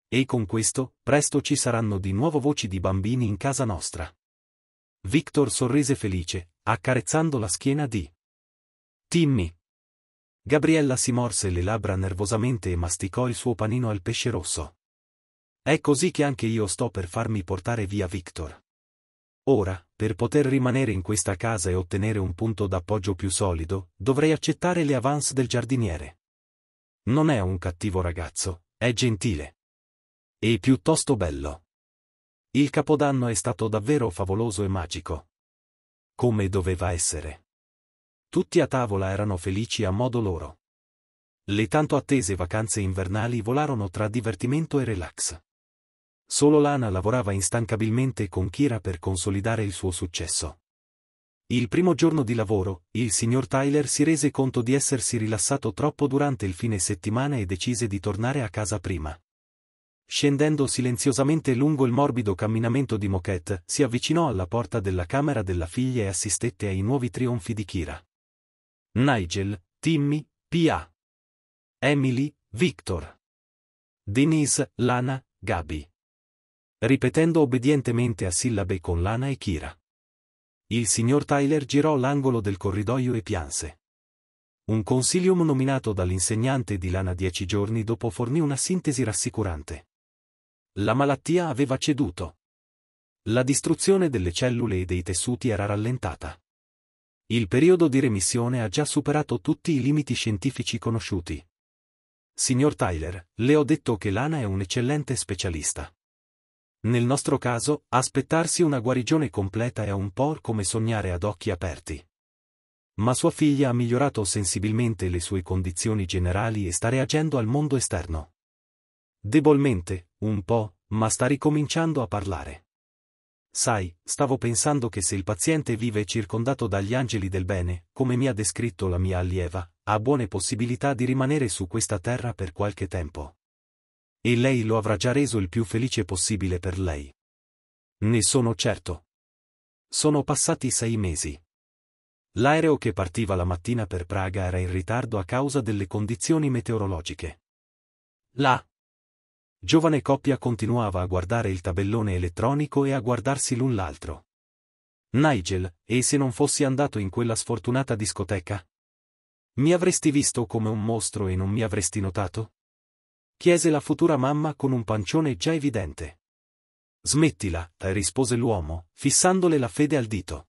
E con questo, presto ci saranno di nuovo voci di bambini in casa nostra. Victor sorrise felice, accarezzando la schiena di Timmy. Gabriella si morse le labbra nervosamente e masticò il suo panino al pesce rosso. È così che anche io sto per farmi portare via Victor. Ora, per poter rimanere in questa casa e ottenere un punto d'appoggio più solido, dovrei accettare le avance del giardiniere. Non è un cattivo ragazzo, è gentile. E piuttosto bello. Il capodanno è stato davvero favoloso e magico. Come doveva essere. Tutti a tavola erano felici a modo loro. Le tanto attese vacanze invernali volarono tra divertimento e relax. Solo Lana lavorava instancabilmente con Kira per consolidare il suo successo. Il primo giorno di lavoro, il signor Tyler si rese conto di essersi rilassato troppo durante il fine settimana e decise di tornare a casa prima. Scendendo silenziosamente lungo il morbido camminamento di Moquette, si avvicinò alla porta della camera della figlia e assistette ai nuovi trionfi di Kira. Nigel, Timmy, Pia. Emily, Victor. Denise, Lana, Gabby. Ripetendo obbedientemente a sillabe con Lana e Kira. Il signor Tyler girò l'angolo del corridoio e pianse. Un consilium nominato dall'insegnante di Lana dieci giorni dopo fornì una sintesi rassicurante. La malattia aveva ceduto. La distruzione delle cellule e dei tessuti era rallentata. Il periodo di remissione ha già superato tutti i limiti scientifici conosciuti. Signor Tyler, le ho detto che Lana è un eccellente specialista. Nel nostro caso, aspettarsi una guarigione completa è un po' come sognare ad occhi aperti. Ma sua figlia ha migliorato sensibilmente le sue condizioni generali e sta reagendo al mondo esterno. Debolmente, un po', ma sta ricominciando a parlare. Sai, stavo pensando che se il paziente vive circondato dagli angeli del bene, come mi ha descritto la mia allieva, ha buone possibilità di rimanere su questa terra per qualche tempo. E lei lo avrà già reso il più felice possibile per lei. Ne sono certo. Sono passati sei mesi. L'aereo che partiva la mattina per Praga era in ritardo a causa delle condizioni meteorologiche. Là, giovane coppia continuava a guardare il tabellone elettronico e a guardarsi l'un l'altro. Nigel, e se non fossi andato in quella sfortunata discoteca? Mi avresti visto come un mostro e non mi avresti notato? Chiese la futura mamma con un pancione già evidente. Smettila, rispose l'uomo, fissandole la fede al dito.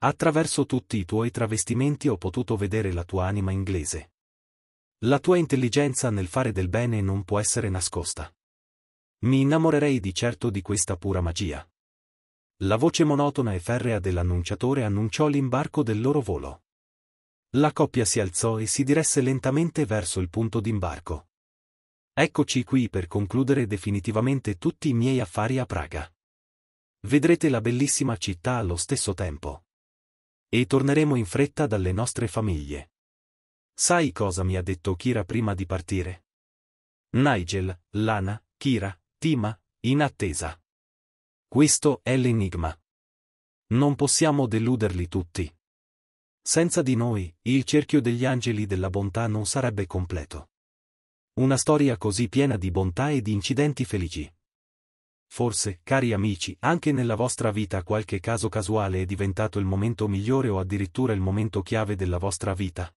Attraverso tutti i tuoi travestimenti ho potuto vedere la tua anima inglese. La tua intelligenza nel fare del bene non può essere nascosta. Mi innamorerei di certo di questa pura magia. La voce monotona e ferrea dell'annunciatore annunciò l'imbarco del loro volo. La coppia si alzò e si diresse lentamente verso il punto d'imbarco. Eccoci qui per concludere definitivamente tutti i miei affari a Praga. Vedrete la bellissima città allo stesso tempo. E torneremo in fretta dalle nostre famiglie. Sai cosa mi ha detto Kira prima di partire? Nigel, Lana, Kira, Tima, in attesa. Questo è l'enigma. Non possiamo deluderli tutti. Senza di noi, il cerchio degli angeli della bontà non sarebbe completo. Una storia così piena di bontà e di incidenti felici. Forse, cari amici, anche nella vostra vita qualche caso casuale è diventato il momento migliore o addirittura il momento chiave della vostra vita.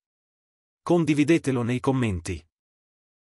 Condividetelo nei commenti.